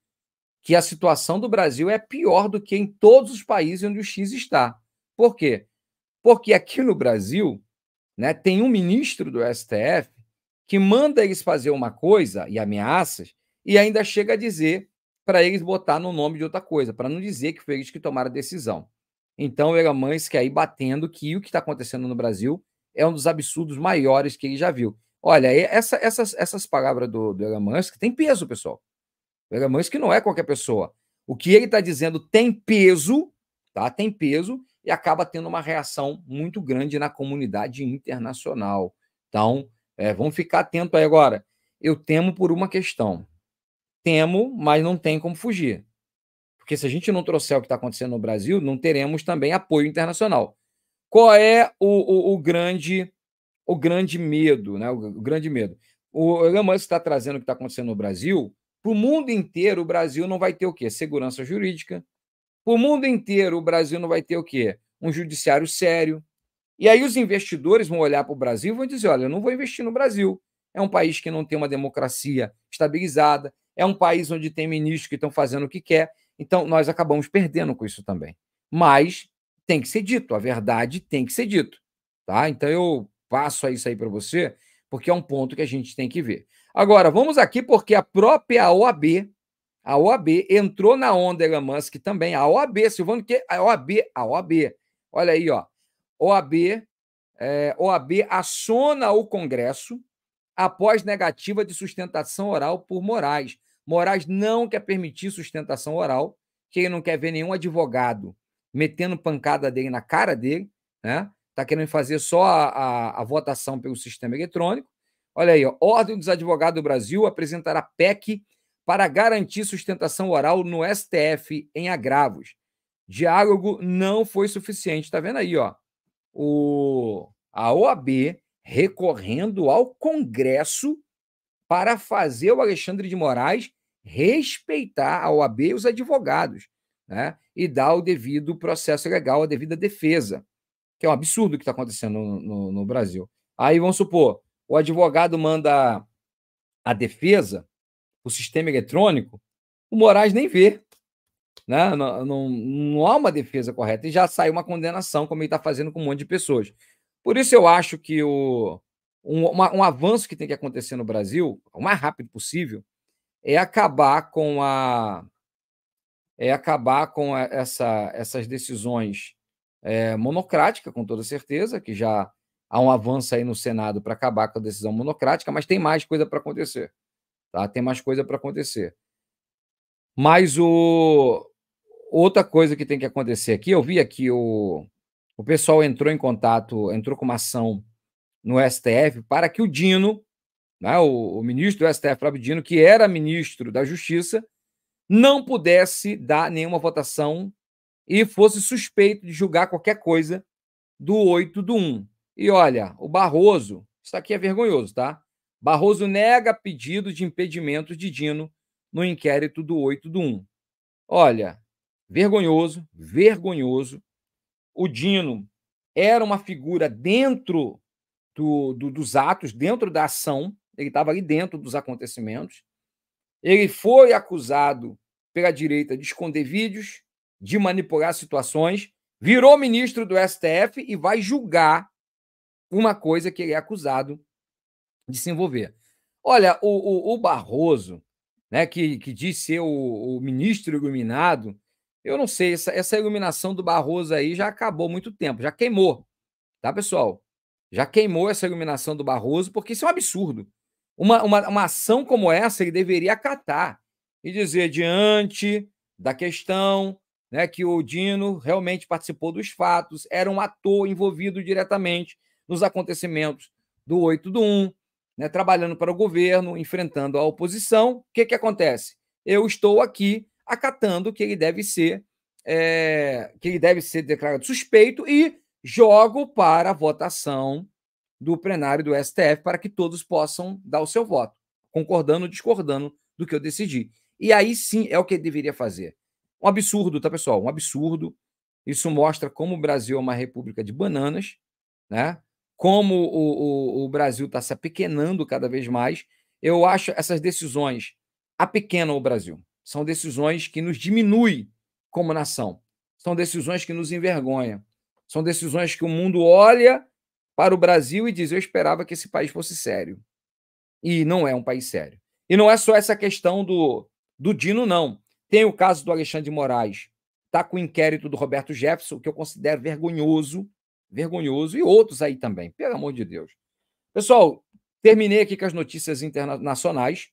que a situação do Brasil é pior do que em todos os países onde o X está. Por quê? Porque aqui no Brasil, né, tem um ministro do STF que manda eles fazer uma coisa e ameaças e ainda chega a dizer para eles botar no nome de outra coisa, para não dizer que foi eles que tomaram a decisão. Então, o Eramães que aí batendo que o que está acontecendo no Brasil é um dos absurdos maiores que ele já viu. Olha, essa, essas, essas palavras do, do Eramães que tem peso, pessoal. O Eramães que não é qualquer pessoa. O que ele está dizendo tem peso, tá? Tem peso e acaba tendo uma reação muito grande na comunidade internacional. Então, é, vamos ficar atento aí agora. Eu temo por uma questão temo, mas não tem como fugir. Porque se a gente não trouxer o que está acontecendo no Brasil, não teremos também apoio internacional. Qual é o, o, o grande o grande medo, né? O, o grande medo. O Elon Musk está trazendo o que está acontecendo no Brasil. Para o mundo inteiro, o Brasil não vai ter o quê? Segurança jurídica. Para o mundo inteiro, o Brasil não vai ter o quê? Um judiciário sério. E aí os investidores vão olhar para o Brasil e vão dizer: olha, eu não vou investir no Brasil. É um país que não tem uma democracia estabilizada, é um país onde tem ministros que estão fazendo o que quer, então nós acabamos perdendo com isso também. Mas tem que ser dito, a verdade tem que ser dito, tá? Então eu passo isso aí para você, porque é um ponto que a gente tem que ver. Agora, vamos aqui porque a própria OAB, a OAB entrou na onda Elon Musk também, a OAB, Silvano, que a OAB, a OAB. Olha aí, ó. OAB, é, OAB aciona o Congresso após negativa de sustentação oral por Moraes. Moraes não quer permitir sustentação oral, que ele não quer ver nenhum advogado metendo pancada dele na cara dele, né? Está querendo fazer só a, a, a, votação pelo sistema eletrônico. Olha aí, ó. Ordem dos Advogados do Brasil apresentará PEC para garantir sustentação oral no STF em agravos. Diálogo não foi suficiente. Está vendo aí, ó? O, a OAB recorrendo ao Congresso para fazer o Alexandre de Moraes respeitar a OAB e os advogados, né? E dar o devido processo legal, a devida defesa, que é um absurdo o que está acontecendo no, no, no Brasil. Aí vamos supor, o advogado manda a defesa, o sistema eletrônico, o Moraes nem vê. Né? Não, não, não, há uma defesa correta e já sai uma condenação, como ele está fazendo com um monte de pessoas. Por isso eu acho que o, um, uma, um avanço que tem que acontecer no Brasil, o mais rápido possível, é acabar com a é acabar com a, essa, essas decisões é, monocráticas, com toda certeza, que já há um avanço aí no Senado para acabar com a decisão monocrática, mas tem mais coisa para acontecer. Tá? Tem mais coisa para acontecer. Mas o outra coisa que tem que acontecer aqui, eu vi aqui o, o pessoal entrou em contato, entrou com uma ação no STF para que o Dino, né, o, o, ministro do STF, Flávio Dino, que era ministro da Justiça, não pudesse dar nenhuma votação e fosse suspeito de julgar qualquer coisa do 8 do 1. E olha, o Barroso, isso aqui é vergonhoso, tá? Barroso nega pedido de impedimento de Dino no inquérito do 8 do 1. Olha, vergonhoso, vergonhoso. O Dino era uma figura dentro do, do, dos atos, dentro da ação, ele estava ali dentro dos acontecimentos. Ele foi acusado pela direita de esconder vídeos, de manipular situações, virou ministro do STF e vai julgar uma coisa que ele é acusado de se envolver. Olha, o, o, o Barroso, né, que, que diz ser o, o, ministro iluminado, eu não sei, essa, essa iluminação do Barroso aí já acabou muito tempo, já queimou. Tá, pessoal? já queimou essa iluminação do Barroso, porque isso é um absurdo. Uma, uma, uma ação como essa ele deveria acatar e dizer diante da questão né, que o Dino realmente participou dos fatos, era um ator envolvido diretamente nos acontecimentos do 8 do 1, né, trabalhando para o governo, enfrentando a oposição. O que, que acontece? Eu estou aqui acatando que ele deve ser é, que ele deve ser declarado suspeito e jogo para a votação do plenário do STF para que todos possam dar o seu voto, concordando ou discordando do que eu decidi. E aí sim é o que deveria fazer. Um absurdo, tá, pessoal? Um absurdo. Isso mostra como o Brasil é uma república de bananas, né? Como o, o, o Brasil está se apequenando cada vez mais. Eu acho essas decisões apequenam o Brasil. São decisões que nos diminuem como nação. São decisões que nos envergonham. São decisões que o mundo olha para o Brasil e diz: eu esperava que esse país fosse sério. E não é um país sério. E não é só essa questão do, do Dino, não. Tem o caso do Alexandre de Moraes, está com o inquérito do Roberto Jefferson, que eu considero vergonhoso, vergonhoso, e outros aí também, pelo amor de Deus. Pessoal, terminei aqui com as notícias internacionais.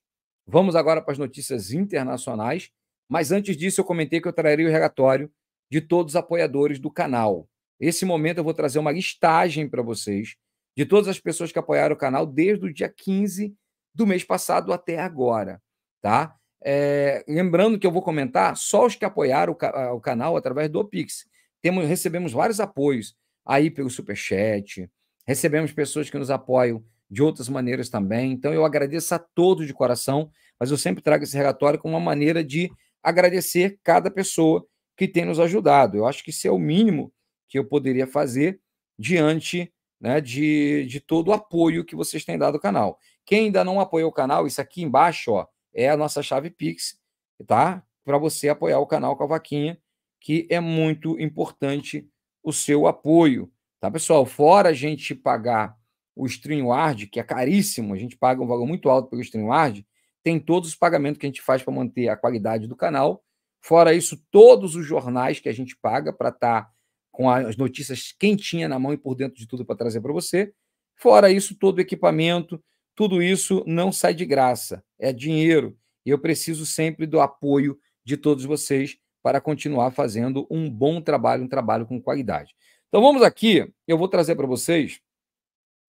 Vamos agora para as notícias internacionais. Mas antes disso, eu comentei que eu traria o relatório de todos os apoiadores do canal. Esse momento eu vou trazer uma listagem para vocês de todas as pessoas que apoiaram o canal desde o dia 15 do mês passado até agora, tá? É, lembrando que eu vou comentar só os que apoiaram o, o canal através do Pix. Temos, recebemos vários apoios aí pelo Superchat, recebemos pessoas que nos apoiam de outras maneiras também. Então eu agradeço a todos de coração, mas eu sempre trago esse relatório como uma maneira de agradecer cada pessoa que tem nos ajudado. Eu acho que isso é o mínimo que eu poderia fazer diante né, de, de todo o apoio que vocês têm dado ao canal. Quem ainda não apoiou o canal, isso aqui embaixo ó, é a nossa chave Pix, tá? Para você apoiar o canal com a vaquinha, que é muito importante o seu apoio, tá, pessoal? Fora a gente pagar o StreamYard, que é caríssimo, a gente paga um valor muito alto pelo StreamYard, tem todos os pagamentos que a gente faz para manter a qualidade do canal. Fora isso, todos os jornais que a gente paga para estar tá com as notícias quentinha na mão e por dentro de tudo para trazer para você. Fora isso, todo o equipamento, tudo isso não sai de graça, é dinheiro. E eu preciso sempre do apoio de todos vocês para continuar fazendo um bom trabalho, um trabalho com qualidade. Então vamos aqui, eu vou trazer para vocês,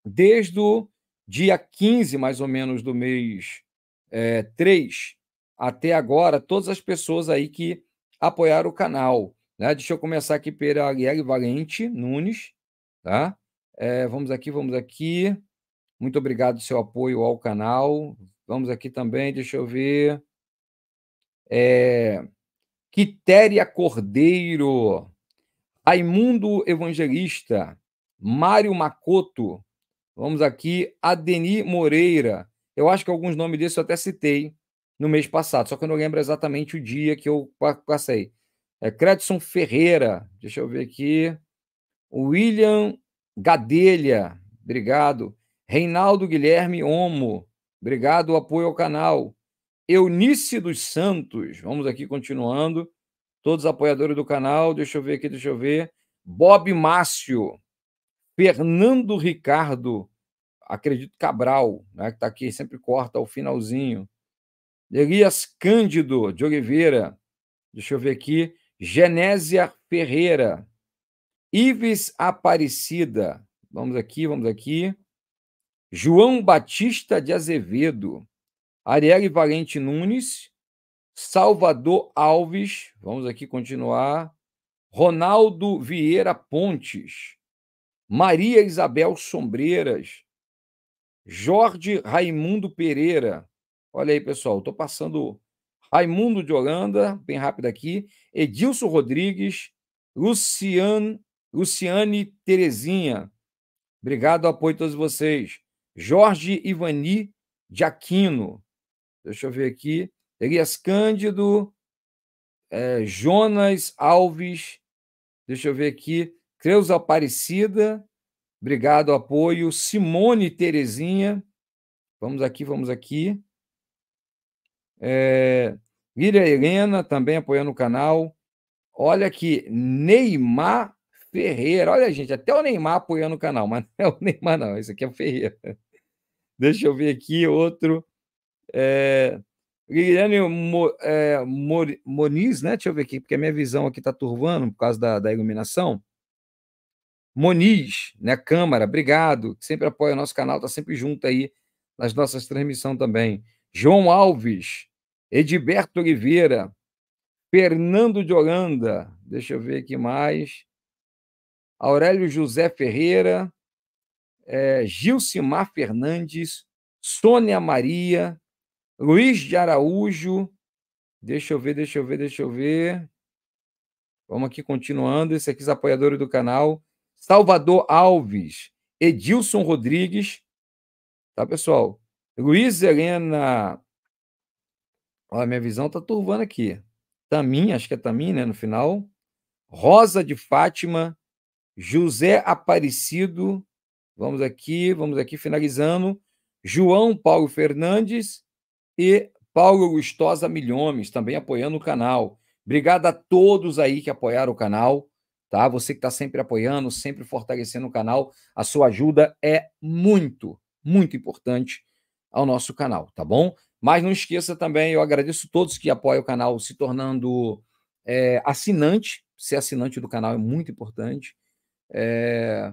desde o dia 15, mais ou menos, do mês é, 3, até agora, todas as pessoas aí que apoiaram o canal. Né? Deixa eu começar aqui pela Ariel Valente Nunes, tá? É, vamos aqui, vamos aqui. Muito obrigado pelo seu apoio ao canal. Vamos aqui também, deixa eu ver. É... Quitéria Cordeiro, Raimundo Evangelista, Mário Macoto, vamos aqui, Adeni Moreira. Eu acho que alguns nomes desses eu até citei no mês passado, só que eu não lembro exatamente o dia que eu passei. É, Credson Ferreira, deixa eu ver aqui. William Gadelha, obrigado. Reinaldo Guilherme Omo, obrigado o apoio ao canal. Eunice dos Santos, vamos aqui continuando. Todos apoiadores do canal, deixa eu ver aqui, deixa eu ver. Bob Márcio, Fernando Ricardo, acredito Cabral, né, que está aqui, sempre corta ao finalzinho. Elias Cândido de Oliveira, deixa eu ver aqui. Genésia Ferreira. Ives Aparecida. Vamos aqui, vamos aqui. João Batista de Azevedo. Ariel Valente Nunes. Salvador Alves. Vamos aqui continuar. Ronaldo Vieira Pontes. Maria Isabel Sombreiras. Jorge Raimundo Pereira. Olha aí, pessoal, estou passando Raimundo de Holanda, bem rápido aqui, Edilson Rodrigues, Lucian, Luciane Terezinha, obrigado ao apoio de todos vocês, Jorge Ivani de Aquino, deixa eu ver aqui, Elias Cândido, é, Jonas Alves, deixa eu ver aqui, Creuza Aparecida, obrigado ao apoio, Simone Terezinha, vamos aqui, vamos aqui, é, eh, Miriam Helena também apoiando o canal. Olha aqui, Neymar Ferreira. Olha, gente, até o Neymar apoiando o canal, mas não é o Neymar, não. Esse aqui é o Ferreira. Deixa eu ver aqui outro. É, Guilherme Mo, é, Moniz, né? Deixa eu ver aqui, porque a minha visão aqui está turvando por causa da, da, iluminação. Moniz, né? Câmara, obrigado. Sempre apoia o nosso canal, está sempre junto aí nas nossas transmissões também. João Alves, Edberto Oliveira, Fernando de Holanda, deixa eu ver aqui mais, Aurélio José Ferreira, é, Gilcimar Fernandes, Sônia Maria, Luiz de Araújo, deixa eu ver, deixa eu ver, deixa eu ver. Vamos aqui continuando, esse aqui é apoiador apoiadores do canal. Salvador Alves, Edilson Rodrigues, tá, pessoal? Luiz Helena Olha, minha visão está turvando aqui. Tamim, acho que é Tamim, né? No final. Rosa de Fátima, José Aparecido. Vamos aqui, vamos aqui, finalizando. João Paulo Fernandes e Paulo Gustosa Milhomes, também apoiando o canal. Obrigado a todos aí que apoiaram o canal, tá? Você que está sempre apoiando, sempre fortalecendo o canal, a sua ajuda é muito, muito importante ao nosso canal, tá bom? Mas não esqueça também, eu agradeço todos que apoiam o canal se tornando é, assinante. Ser assinante do canal é muito importante. É,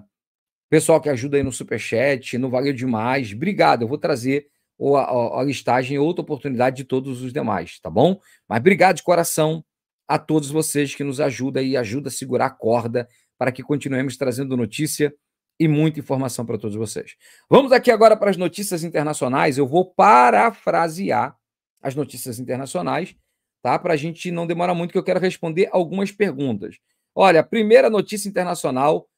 pessoal que ajuda aí no Superchat, no Valeu Demais. Obrigado, eu vou trazer a, a, a listagem e outra oportunidade de todos os demais, tá bom? Mas obrigado de coração a todos vocês que nos ajudam e ajudam a segurar a corda para que continuemos trazendo notícia e muita informação para todos vocês. Vamos aqui agora para as notícias internacionais. Eu vou parafrasear as notícias internacionais, tá? Para a gente não demorar muito, que eu quero responder algumas perguntas. Olha, primeira notícia internacional,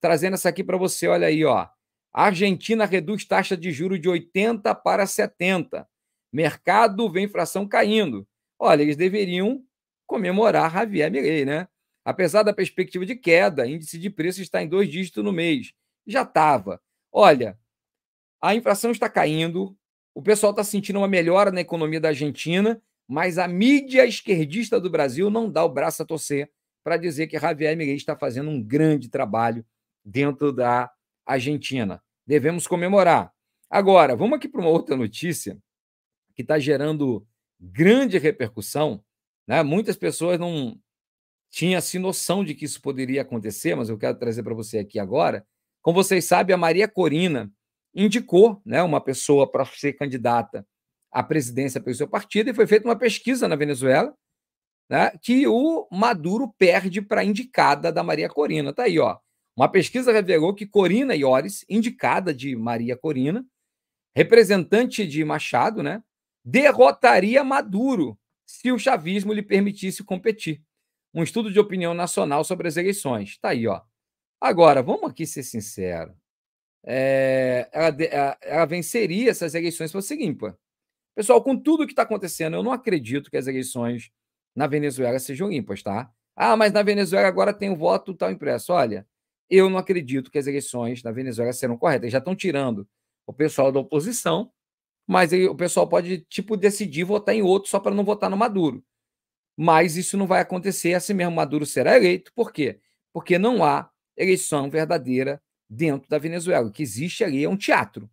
trazendo essa aqui para você. Olha aí, ó. Argentina reduz taxa de juros de 80 para 70. Mercado vê inflação caindo. Olha, eles deveriam comemorar Javier Milei, né? Apesar da perspectiva de queda, índice de preço está em dois dígitos no mês já estava. Olha, a inflação está caindo, o pessoal está sentindo uma melhora na economia da Argentina, mas a mídia esquerdista do Brasil não dá o braço a torcer para dizer que Javier Milei está fazendo um grande trabalho dentro da Argentina. Devemos comemorar. Agora, vamos aqui para uma outra notícia que está gerando grande repercussão. Né? Muitas pessoas não tinham assim noção de que isso poderia acontecer, mas eu quero trazer para você aqui agora, como vocês sabem, a Maria Corina indicou né, uma pessoa para ser candidata à presidência pelo seu partido e foi feita uma pesquisa na Venezuela né, que o Maduro perde para a indicada da Maria Corina. Está aí, ó. Uma pesquisa revelou que Corina Iores, indicada de Maria Corina, representante de Machado, né, derrotaria Maduro se o chavismo lhe permitisse competir. Um estudo de opinião nacional sobre as eleições. Está aí, ó. Agora, vamos aqui ser sincero É, ela, ela, venceria essas eleições para fosse ímpar. Pessoal, com tudo que está acontecendo, eu não acredito que as eleições na Venezuela sejam ímpares, tá? Ah, mas na Venezuela agora tem o voto tal impresso. Olha, eu não acredito que as eleições na Venezuela serão corretas. Eles já estão tirando o pessoal da oposição, mas ele, o pessoal pode, tipo, decidir votar em outro só para não votar no Maduro. Mas isso não vai acontecer, assim mesmo Maduro será eleito. Por quê? Porque não há eleição verdadeira dentro da Venezuela. O que existe ali é um teatro.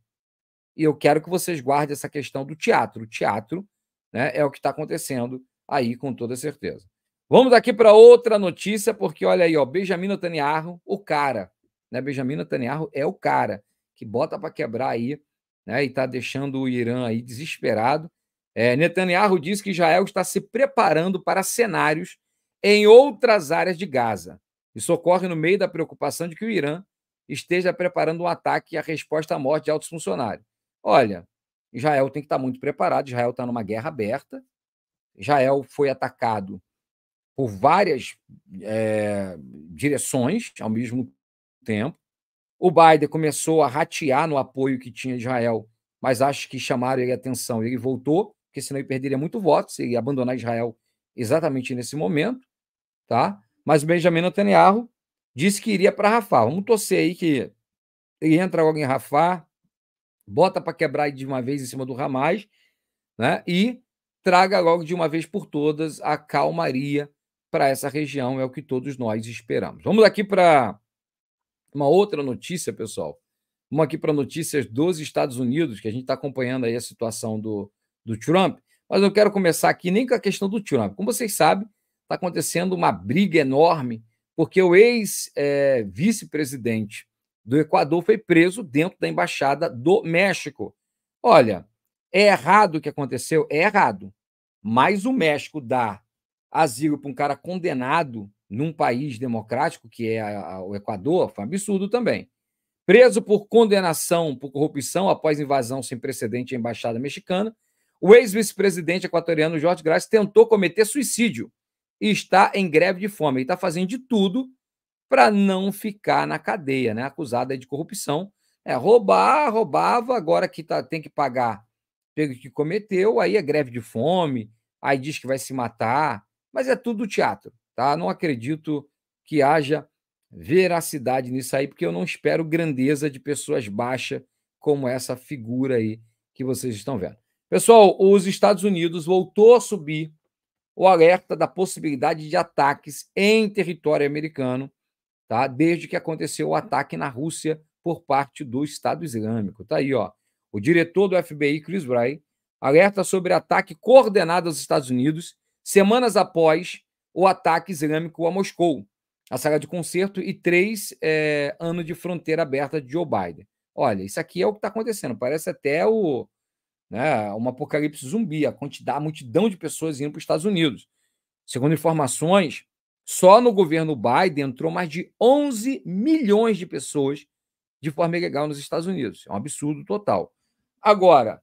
E eu quero que vocês guardem essa questão do teatro. O teatro né, é o que está acontecendo aí, com toda certeza. Vamos aqui para outra notícia, porque olha aí, ó, Benjamin Netanyahu, o cara. Né, Benjamin Netanyahu é o cara que bota para quebrar aí né, e está deixando o Irã aí desesperado. É, Netanyahu diz que Israel está se preparando para cenários em outras áreas de Gaza. Isso ocorre no meio da preocupação de que o Irã esteja preparando um ataque e a resposta à morte de altos funcionários. Olha, Israel tem que estar muito preparado, Israel está numa guerra aberta, Israel foi atacado por várias é, direções ao mesmo tempo. O Biden começou a ratear no apoio que tinha Israel, mas acho que chamaram ele atenção. Ele voltou, porque senão ele perderia muito voto se ele abandonar Israel exatamente nesse momento. Tá? Mas Benjamin Netanyahu disse que iria para Rafah. Vamos torcer aí que entra alguém em Rafah, bota para quebrar de uma vez em cima do Hamas, né? E traga logo de uma vez por todas a calmaria para essa região, é o que todos nós esperamos. Vamos aqui para uma outra notícia, pessoal. Vamos aqui para notícias dos Estados Unidos, que a gente está acompanhando aí a situação do, do Trump, mas eu quero começar aqui nem com a questão do Trump. Como vocês sabem, está acontecendo uma briga enorme, porque o ex-vice-presidente eh, do Equador foi preso dentro da embaixada do México. Olha, é errado o que aconteceu? É errado. Mas o México dá asilo para um cara condenado num país democrático, que é a, a, o Equador, foi um absurdo também. Preso por condenação por corrupção após invasão sem precedente à embaixada mexicana, o ex-vice-presidente equatoriano Jorge Graça tentou cometer suicídio está em greve de fome. Ele está fazendo de tudo para não ficar na cadeia, né? Acusada de corrupção. É, roubar, roubava, agora que tá, tem que pagar pelo que cometeu, aí é greve de fome, aí diz que vai se matar, mas é tudo teatro, tá? Não acredito que haja veracidade nisso aí, porque eu não espero grandeza de pessoas baixas como essa figura aí que vocês estão vendo. Pessoal, os Estados Unidos voltou a subir o alerta da possibilidade de ataques em território americano, tá? Desde que aconteceu o ataque na Rússia por parte do Estado Islâmico. Tá aí, ó. O diretor do FBI, Chris Wray, alerta sobre ataque coordenado aos Estados Unidos semanas após o ataque islâmico a Moscou, a sala de concerto e três é, anos de fronteira aberta de Joe Biden. Olha, isso aqui é o que está acontecendo. Parece até o, né, um apocalipse zumbi, a quantidade, a multidão de pessoas indo para os Estados Unidos. Segundo informações, só no governo Biden entrou mais de 11 milhões de pessoas de forma ilegal nos Estados Unidos. É um absurdo total. Agora,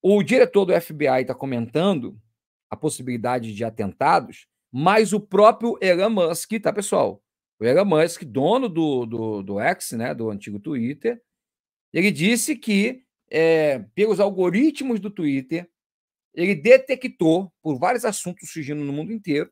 o diretor do FBI está comentando a possibilidade de atentados, mas o próprio Elon Musk, tá, pessoal? O Elon Musk, dono do, do, do X, né, do antigo Twitter, ele disse que é, pelos algoritmos do Twitter, ele detectou, por vários assuntos surgindo no mundo inteiro,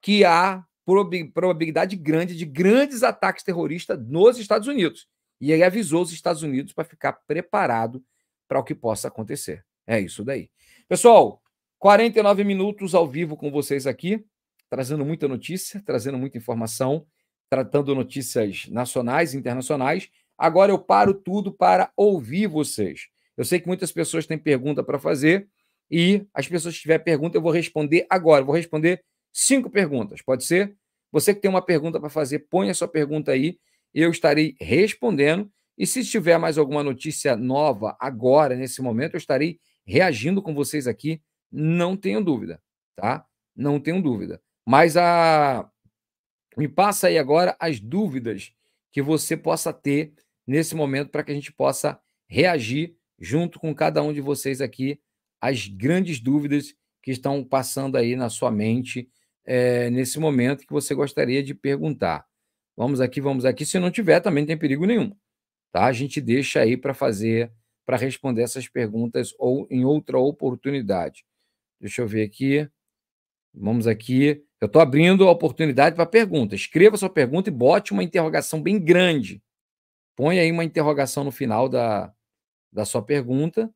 que há probabilidade grande de grandes ataques terroristas nos Estados Unidos. E ele avisou os Estados Unidos para ficar preparado para o que possa acontecer. É isso daí. Pessoal, 49 minutos ao vivo com vocês aqui, trazendo muita notícia, trazendo muita informação, tratando notícias nacionais e internacionais. Agora eu paro tudo para ouvir vocês. Eu sei que muitas pessoas têm pergunta para fazer e as pessoas que tiver pergunta eu vou responder agora. Eu vou responder cinco perguntas, pode ser? Você que tem uma pergunta para fazer, põe a sua pergunta aí, eu estarei respondendo. E se tiver mais alguma notícia nova agora, nesse momento, eu estarei reagindo com vocês aqui, não tenho dúvida, tá? Não tenho dúvida. Mas a ah, me passa aí agora as dúvidas que você possa ter nesse momento para que a gente possa reagir junto com cada um de vocês aqui às grandes dúvidas que estão passando aí na sua mente é, nesse momento que você gostaria de perguntar. Vamos aqui, vamos aqui. Se não tiver, também não tem perigo nenhum. Tá? A gente deixa aí para fazer, para responder essas perguntas ou em outra oportunidade. Deixa eu ver aqui. Vamos aqui. Eu estou abrindo a oportunidade para pergunta. Escreva sua pergunta e bote uma interrogação bem grande. Põe aí uma interrogação no final da, da sua pergunta,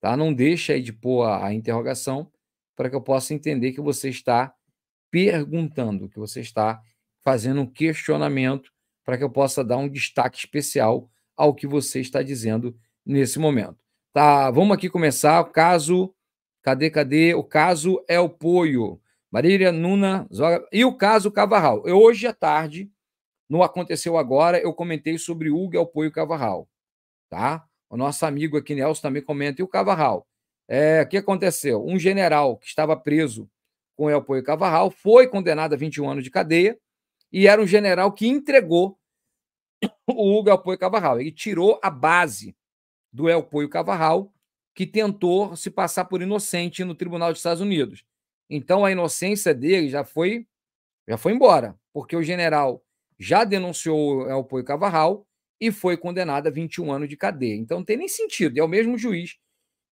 tá? Não deixa aí de pôr a, a interrogação para que eu possa entender que você está perguntando, que você está fazendo um questionamento para que eu possa dar um destaque especial ao que você está dizendo nesse momento. Tá, vamos aqui começar o caso. Cadê, cadê? O caso é o Poio. Marília, Nuna, Zora. E o caso Cavarral. Eu, hoje à tarde, no Aconteceu Agora, eu comentei sobre Hugo e Cavarral. Tá? O nosso amigo aqui, Nelson, também comenta. E o Cavarral? É, o que aconteceu? Um general que estava preso com o apoio Cavarral foi condenado a 21 anos de cadeia e era um general que entregou o Hugo e Cavarral. Ele tirou a base do Elpoio Cavarral, que tentou se passar por inocente no Tribunal dos Estados Unidos. Então a inocência dele já foi já foi embora, porque o general já denunciou o apoio Cavarral e foi condenado a 21 anos de cadeia. Então não tem nem sentido. É o mesmo juiz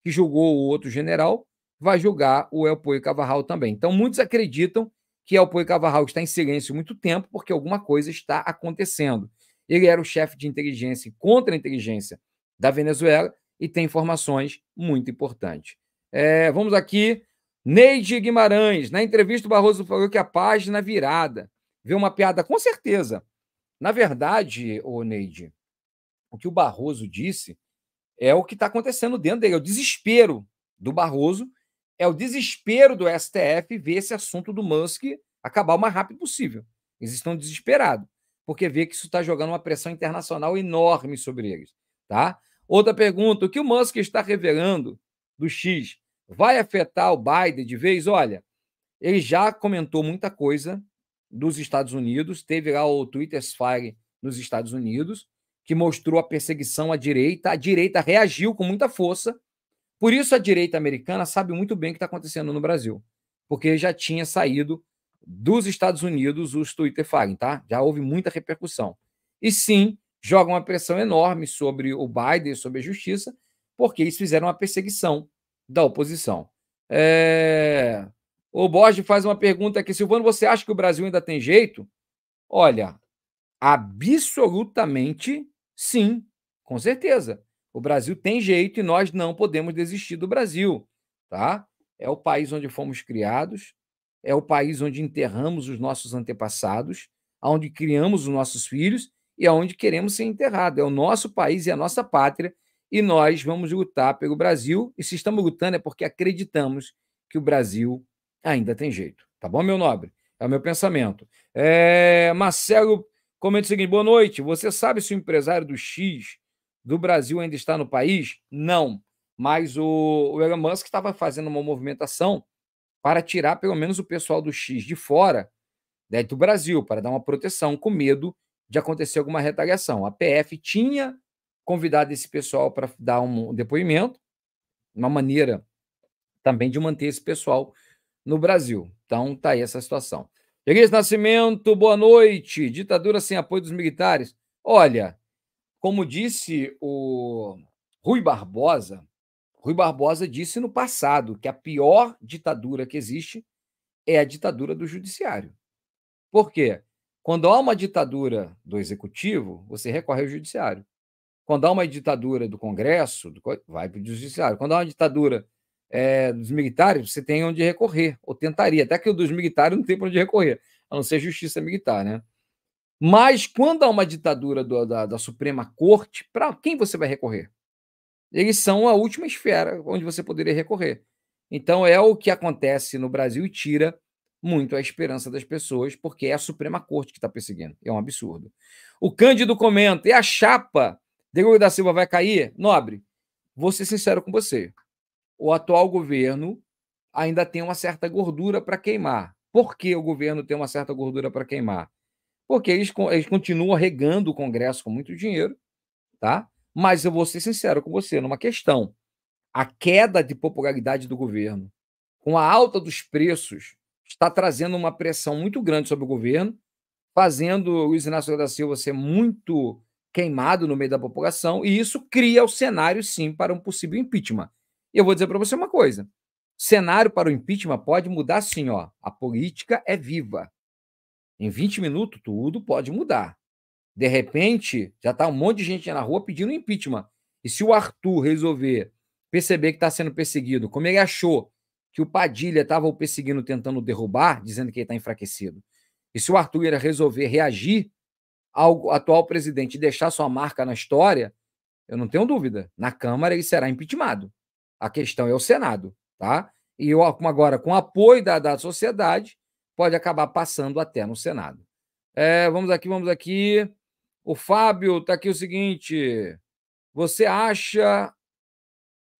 que julgou o outro general vai julgar o Elpoio Cavarral também. Então muitos acreditam que Elpoio Cavarral está em silêncio muito tempo porque alguma coisa está acontecendo. Ele era o chefe de inteligência e contra-inteligência da Venezuela e tem informações muito importantes. É, vamos aqui Neide Guimarães, na entrevista o Barroso falou que a página é virada vê uma piada, com certeza. Na verdade, o Neide, o que o Barroso disse é o que está acontecendo dentro dele, é o desespero do Barroso, é o desespero do STF ver esse assunto do Musk acabar o mais rápido possível. Eles estão desesperados, porque vê que isso está jogando uma pressão internacional enorme sobre eles. Tá? Outra pergunta: o que o Musk está revelando do X vai afetar o Biden de vez? Olha, ele já comentou muita coisa dos Estados Unidos, teve lá o Twitter Fire nos Estados Unidos, que mostrou a perseguição à direita. A direita reagiu com muita força. Por isso, a direita americana sabe muito bem o que está acontecendo no Brasil, porque já tinha saído dos Estados Unidos os Twitter Fire, tá? Já houve muita repercussão. E sim, joga uma pressão enorme sobre o Biden, sobre a justiça, porque eles fizeram uma perseguição da oposição. É... O Borges faz uma pergunta aqui. Silvano, você acha que o Brasil ainda tem jeito? Olha, absolutamente sim, com certeza. O Brasil tem jeito e nós não podemos desistir do Brasil, tá? É o país onde fomos criados, é o país onde enterramos os nossos antepassados, aonde criamos os nossos filhos e aonde queremos ser enterrados. É o nosso país e a nossa pátria e nós vamos lutar pelo Brasil. E se estamos lutando é porque acreditamos que o Brasil ainda tem jeito. Tá bom, meu nobre? É o meu pensamento. É... Marcelo comenta o seguinte: boa noite. Você sabe se o empresário do X do Brasil ainda está no país? Não. Mas o, o Elon Musk estava fazendo uma movimentação para tirar pelo menos o pessoal do X de fora né, do Brasil, para dar uma proteção, com medo de acontecer alguma retaliação. A PF tinha convidado esse pessoal para dar um depoimento, uma maneira também de manter esse pessoal no Brasil. Então, tá aí essa situação. Elias Nascimento, boa noite. Ditadura sem apoio dos militares. Olha, como disse o Rui Barbosa, Rui Barbosa disse no passado que a pior ditadura que existe é a ditadura do judiciário. Por quê? Quando há uma ditadura do executivo, você recorre ao judiciário. Quando há uma ditadura do Congresso, do, vai para o Judiciário. Quando há uma ditadura é, dos militares, você tem onde recorrer, ou tentaria. Até que o dos militares não tem para onde recorrer, a não ser a justiça militar, né? Mas quando há uma ditadura do, da, da Suprema Corte, para quem você vai recorrer? Eles são a última esfera onde você poderia recorrer. Então é o que acontece no Brasil e tira muito a esperança das pessoas, porque é a Suprema Corte que está perseguindo. É um absurdo. O Cândido comenta, e a chapa Diego da Silva vai cair? Nobre, vou ser sincero com você. O atual governo ainda tem uma certa gordura para queimar. Por que o governo tem uma certa gordura para queimar? Porque eles, eles continuam regando o Congresso com muito dinheiro, tá? Mas eu vou ser sincero com você numa questão. A queda de popularidade do governo com a alta dos preços está trazendo uma pressão muito grande sobre o governo, fazendo o Luiz Inácio da Silva ser muito queimado no meio da população, e isso cria o cenário, sim, para um possível impeachment. E eu vou dizer para você uma coisa: cenário para o impeachment pode mudar sim, ó. A política é viva. Em 20 minutos, tudo pode mudar. De repente, já está um monte de gente na rua pedindo impeachment. E se o Arthur resolver perceber que está sendo perseguido, como ele achou que o Padilha estava o perseguindo, tentando derrubar, dizendo que ele está enfraquecido, e se o Arthur resolver reagir ao atual presidente deixar sua marca na história, eu não tenho dúvida. Na Câmara ele será impeachmentado. A questão é o Senado, tá? E eu, agora, com apoio da, da sociedade, pode acabar passando até no Senado. É, vamos aqui, vamos aqui. O Fábio está aqui o seguinte. Você acha.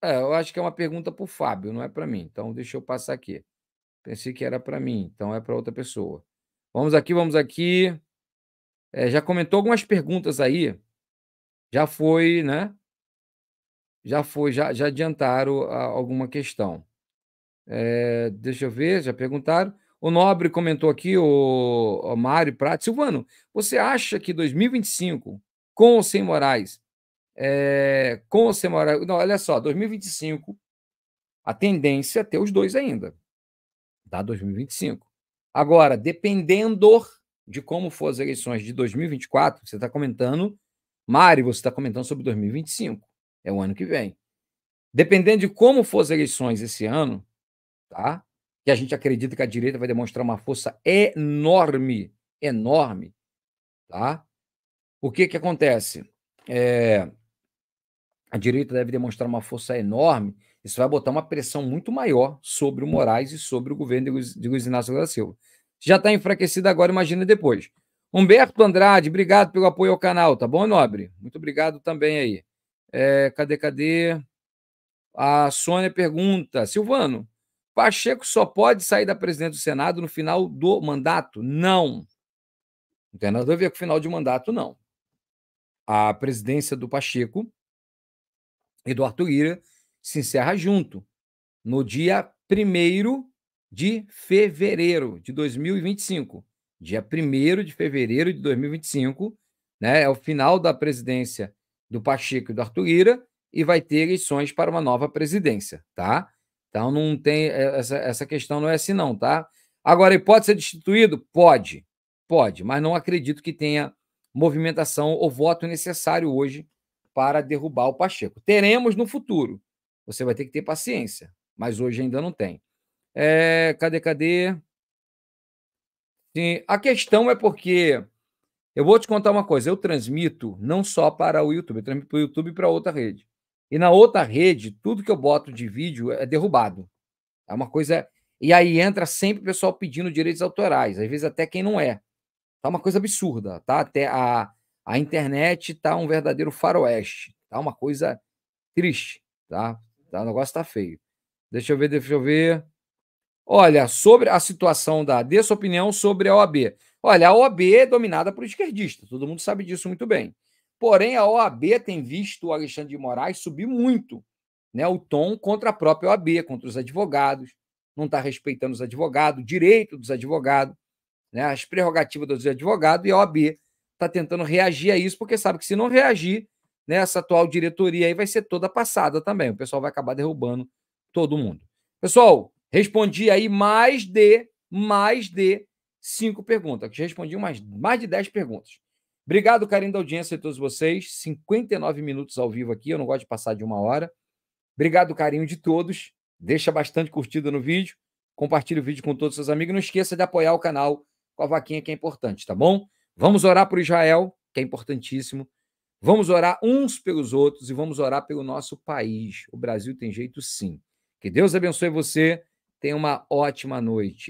É, eu acho que é uma pergunta para o Fábio, não é para mim. Então, deixa eu passar aqui. Pensei que era para mim, então é para outra pessoa. Vamos aqui, vamos aqui é, já comentou algumas perguntas aí, já foi, né? Já foi, já, já adiantaram alguma questão. É, deixa eu ver, já perguntaram. O Nobre comentou aqui, o, o Mário Prato. Silvano, você acha que 2025, com ou sem Moraes, é, com ou sem Moraes. Não, olha só, 2025, a tendência é ter os dois ainda. Dá tá? 2025. Agora, dependendo de como foram as eleições de 2024, você está comentando, Mário, você está comentando sobre 2025, é o ano que vem. Dependendo de como for as eleições esse ano, tá? Que a gente acredita que a direita vai demonstrar uma força enorme, enorme, tá? O que que acontece? É, a direita deve demonstrar uma força enorme. Isso vai botar uma pressão muito maior sobre o Moraes e sobre o governo de Luiz, de Luiz Inácio da Silva já está enfraquecido agora, imagina depois. Humberto Andrade, obrigado pelo apoio ao canal, tá bom, nobre? Muito obrigado também aí. É, cadê, cadê? A Sônia pergunta: Silvano, Pacheco só pode sair da presidência do Senado no final do mandato? Não. Não tem nada a ver com o final de mandato, não. A presidência do Pacheco e do Arthur Ira se encerra junto, no dia 1 de fevereiro de 2025. Dia 1 de fevereiro de 2025, né? É o final da presidência do Pacheco e do Arthur Lira e vai ter eleições para uma nova presidência, tá? Então não tem é, essa, essa questão não é assim não, tá? Agora ele pode ser destituído? Pode. Pode, mas não acredito que tenha movimentação ou voto necessário hoje para derrubar o Pacheco. Teremos no futuro. Você vai ter que ter paciência, mas hoje ainda não tem. É, cadê, cadê? Sim, a questão é porque eu vou te contar uma coisa, eu transmito não só para o YouTube, eu transmito para o YouTube e para outra rede. E na outra rede, tudo que eu boto de vídeo é derrubado. É uma coisa. E aí entra sempre o pessoal pedindo direitos autorais, às vezes até quem não é. Tá uma coisa absurda, tá? Até a, a internet tá um verdadeiro faroeste, tá uma coisa triste, tá? tá o negócio tá feio. Deixa eu ver, deixa eu ver. Olha, sobre a situação da Dê sua opinião sobre a OAB. Olha, a OAB é dominada por esquerdista, todo mundo sabe disso muito bem. Porém, a OAB tem visto o Alexandre de Moraes subir muito né, o tom contra a própria OAB, contra os advogados, não está respeitando os advogados, o direito dos advogados, né, as prerrogativas dos advogados, e a OAB está tentando reagir a isso, porque sabe que se não reagir, né, essa atual diretoria aí vai ser toda passada também. O pessoal vai acabar derrubando todo mundo. Pessoal, Respondi aí mais de, mais de cinco perguntas. Respondi mais, mais de dez perguntas. Obrigado, carinho da audiência de todos vocês. 59 minutos ao vivo aqui, eu não gosto de passar de uma hora. Obrigado, carinho de todos. Deixa bastante curtida no vídeo. Compartilhe o vídeo com todos os seus amigos. Não esqueça de apoiar o canal com a vaquinha que é importante, tá bom? Vamos orar por Israel, que é importantíssimo. Vamos orar uns pelos outros e vamos orar pelo nosso país. O Brasil tem jeito sim. Que Deus abençoe você. Tenha uma ótima noite.